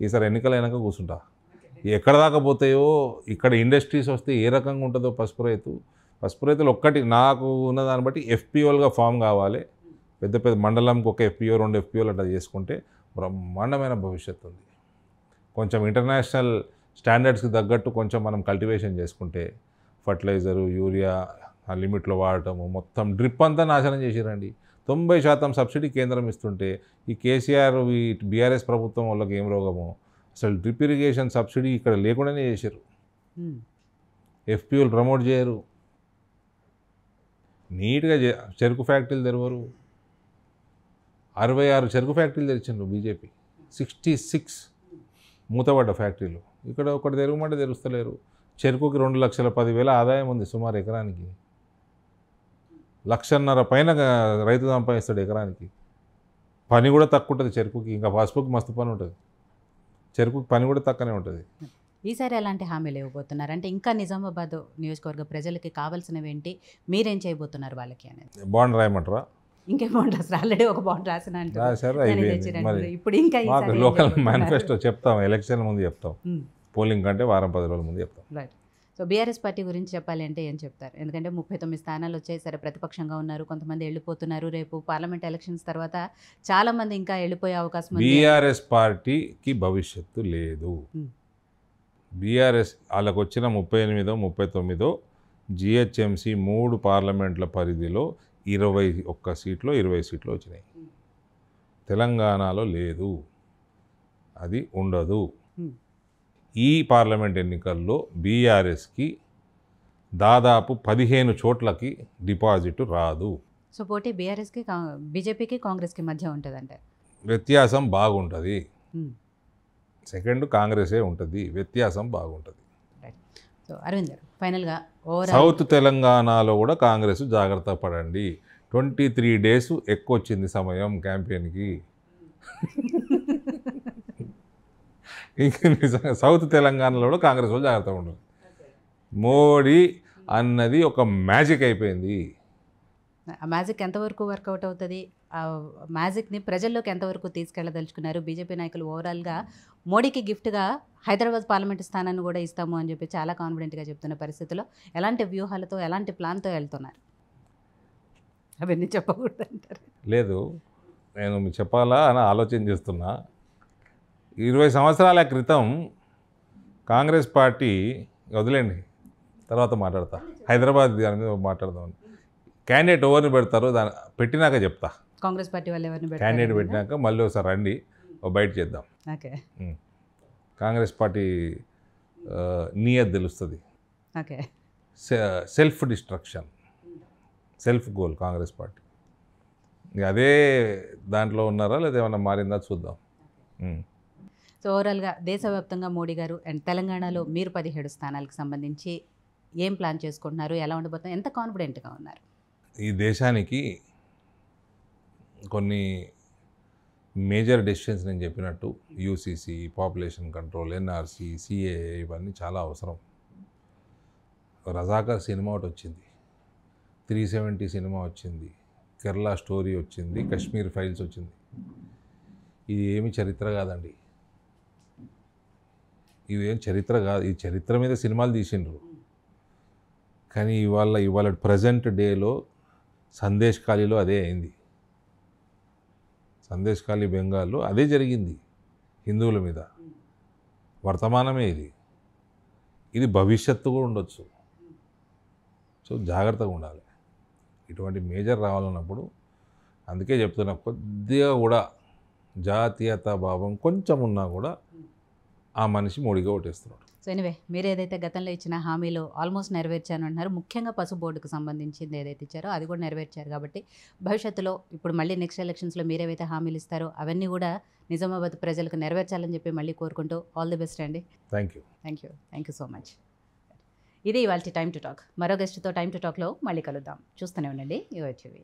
ఈసారి ఎన్నికలైనాక కూర్చుంటా ఎక్కడ దాకా పోతాయో ఇక్కడ ఇండస్ట్రీస్ వస్తే ఏ రకంగా ఉంటుందో పసుపు రైతు పసుపు రైతులు ఒక్కటి నాకు ఉన్న దాన్ని బట్టి ఎఫ్పిఓలుగా ఫామ్ కావాలి పెద్ద పెద్ద మండలంకి ఒక ఎఫ్పిఓ రెండు ఎఫ్పిఓలు అట్లా చేసుకుంటే బ్రహ్మాండమైన భవిష్యత్తు ఉంది కొంచెం ఇంటర్నేషనల్ స్టాండర్డ్స్కి తగ్గట్టు కొంచెం మనం కల్టివేషన్ చేసుకుంటే ఫర్టిలైజరు యూరియా లిమిట్లో వాడటము మొత్తం డ్రిప్ అంతా నాశనం చేసిరండి తొంభై శాతం సబ్సిడీ కేంద్రం ఇస్తుంటే ఈ కేసీఆర్ ఈ బీఆర్ఎస్ ప్రభుత్వం వాళ్ళకి ఏం రోగము అసలు డ్రిప్ ఇరిగేషన్ సబ్సిడీ ఇక్కడ లేకుండానే చేశారు ఎఫ్పిఓలు ప్రమోట్ చేయరు నీట్గా చెరుకు ఫ్యాక్టరీలు తెరవరు అరవై ఆరు చెరుకు ఫ్యాక్టరీలు తెరిచిండ్రు బీజేపీ సిక్స్టీ సిక్స్ మూతబడ్డ ఫ్యాక్టరీలు ఇక్కడ ఒకటి తెరుగుమంటే తెరుస్తలేరు చెరుకుకి రెండు లక్షల పదివేల ఆదాయం ఉంది సుమారు ఎకరానికి లక్షన్నర పైన రైతు సంపాదిస్తాడు ఎకరానికి పని కూడా తక్కువ ఉంటుంది చెరుకుకి ఇంకా పసుపుకి మస్తు పని ఉంటుంది చెరుకుకి పని కూడా తక్కువనే ఉంటుంది ఈసారి అలాంటి హామీలు ఇవ్వబోతున్నారు అంటే ఇంకా నిజామాబాద్ నియోజకవర్గ ప్రజలకి కావాల్సినవి ఏంటి మీరేం చేయబోతున్నారు వాళ్ళకి అనేది బాండ్ రాయమంటారా ఇంకే బాగుంది ఆల్రెడీ ఒక బాగుంది రాసిన ఇప్పుడు ఇంకా లోకల్ మేనిఫెస్టో చెప్తాం ఎలక్షన్ ముందు చెప్తాం పోలింగ్ కంటే వారం పది రోజుల ముందు చెప్తాం రైట్ సో బీఆర్ఎస్ పార్టీ గురించి చెప్పాలి అంటే ఏం చెప్తారు ఎందుకంటే ముప్పై తొమ్మిది స్థానాలు వచ్చాయి సరే ప్రతిపక్షంగా ఉన్నారు కొంతమంది వెళ్ళిపోతున్నారు రేపు పార్లమెంట్ ఎలక్షన్స్ తర్వాత చాలా మంది ఇంకా వెళ్ళిపోయే అవకాశం బీఆర్ఎస్ పార్టీకి భవిష్యత్తు లేదు బీఆర్ఎస్ వాళ్ళకు వచ్చిన ముప్పై ఎనిమిదో ముప్పై తొమ్మిదో జిహెచ్ఎంసీ మూడు పార్లమెంట్ల పరిధిలో ఇరవై ఒక్క సీట్లో ఇరవై సీట్లు వచ్చినాయి తెలంగాణలో లేదు అది ఉండదు ఈ పార్లమెంట్ ఎన్నికల్లో బీఆర్ఎస్కి దాదాపు పదిహేను చోట్లకి డిపాజిట్ రాదు సో పోటీ బీఆర్ఎస్కి బీజేపీకి కాంగ్రెస్కి మధ్య ఉంటుందంట వ్యత్యాసం బాగుంటుంది సెకండ్ కాంగ్రెసే ఉంటుంది వ్యత్యాసం బాగుంటుంది సో అరవింద్ గారు ఫైనల్గా సౌత్ తెలంగాణలో కూడా కాంగ్రెస్ జాగ్రత్త పడండి ట్వంటీ త్రీ డేస్ ఎక్కువ వచ్చింది సమయం క్యాంపెయిన్కి సౌత్ తెలంగాణలో కూడా కాంగ్రెస్ వాళ్ళు జాగ్రత్తగా ఉండదు మోడీ అన్నది ఒక మ్యాజిక్ అయిపోయింది మ్యాజిక్ ఎంతవరకు వర్కౌట్ అవుతుంది మ్యాజిక్ని ప్రజల్లోకి ఎంతవరకు తీసుకెళ్ళదలుచుకున్నారు బీజేపీ నాయకులు ఓవరాల్గా మోడీకి గిఫ్ట్గా హైదరాబాద్ పార్లమెంటు స్థానాన్ని కూడా ఇస్తాము అని చెప్పి చాలా కాన్ఫిడెంట్గా చెప్తున్న పరిస్థితిలో ఎలాంటి వ్యూహాలతో ఎలాంటి ప్లాన్తో వెళ్తున్నారు అవన్నీ చెప్పకూడదు అంటారు లేదు నేను చెప్పాలా అని ఆలోచన చేస్తున్నా ఇరవై సంవత్సరాల క్రితం కాంగ్రెస్ పార్టీ వదిలేండి తర్వాత మాట్లాడతా హైదరాబాద్ దాని మీద మాట్లాడదాం క్యాండిడేట్ ఎవరిని పెడతారో దాని పెట్టినాక చెప్తా కాంగ్రెస్ పార్టీ వాళ్ళు ఎవరిని క్యాండిడేట్ పెట్టినాక మళ్ళీ ఒకసారి రండి బయట చేద్దాం ఓకే కాంగ్రెస్ పార్టీ నియత్ తెలుస్తుంది okay self destruction self goal Congress party అదే దాంట్లో ఉన్నారా లేదా ఏమైనా మారిందా చూద్దాం సో ఓవరాల్గా దేశవ్యాప్తంగా మోడీ గారు అండ్ తెలంగాణలో మీరు పదిహేడు స్థానాలకు సంబంధించి ఏం ప్లాన్ చేసుకుంటున్నారు ఎలా ఉండబోతున్నారు ఎంత కాన్ఫిడెంట్గా ఉన్నారు ఈ దేశానికి కొన్ని మేజర్ డెసిషన్స్ నేను చెప్పినట్టు UCC population control NRC CAA ఇవన్నీ చాలా అవసరం రజాకర్ సినిమా ఒకటి వచ్చింది త్రీ సెవెంటీ సినిమా వచ్చింది కేరళ స్టోరీ వచ్చింది కశ్మీర్ ఫైల్స్ వచ్చింది ఇది ఏమి చరిత్ర కాదండి ఇది ఏం చరిత్ర కాదు ఈ చరిత్ర మీద సినిమాలు తీసిండ్రు కానీ ఇవాళ ఇవాళ ప్రజెంట్ డేలో సందేశ్ ఖాళీలో అదే అయింది సందేశ్ ఖాళీ బెంగాల్లో అదే జరిగింది హిందువుల మీద వర్తమానమే ఇది ఇది భవిష్యత్తు కూడా ఉండొచ్చు సో జాగ్రత్తగా ఉండాలి ఇటువంటి మేజర్ రావాలన్నప్పుడు అందుకే చెప్తున్నా కొద్దిగా కూడా జాతీయత భావం కొంచెం ఉన్నా కూడా ఆ మనిషి మోడీగా ఓటేస్తున్నాడు సో ఎనివే మీరు ఏదైతే గతంలో ఇచ్చిన హామీలో ఆల్మోస్ట్ నెరవేర్చాను అంటున్నారు ముఖ్యంగా పసు బోర్డుకు సంబంధించింది ఏదైతే ఇచ్చారో అది కూడా నెరవేర్చారు కాబట్టి భవిష్యత్తులో ఇప్పుడు మళ్ళీ నెక్స్ట్ ఎలక్షన్స్లో మీరేవైతే హామీలు ఇస్తారో అవన్నీ కూడా నిజామాబాద్ ప్రజలకు నెరవేర్చాలని చెప్పి మళ్ళీ కోరుకుంటూ ఆల్ ది బెస్ట్ అండి thank you thank you thank you so much ఇదే ఇవాళ టైం టు టాక్ మరో గెస్ట్తో టైం టు టాక్లో మళ్ళీ కలుద్దాం చూస్తూనే ఉండండి యువటీవీ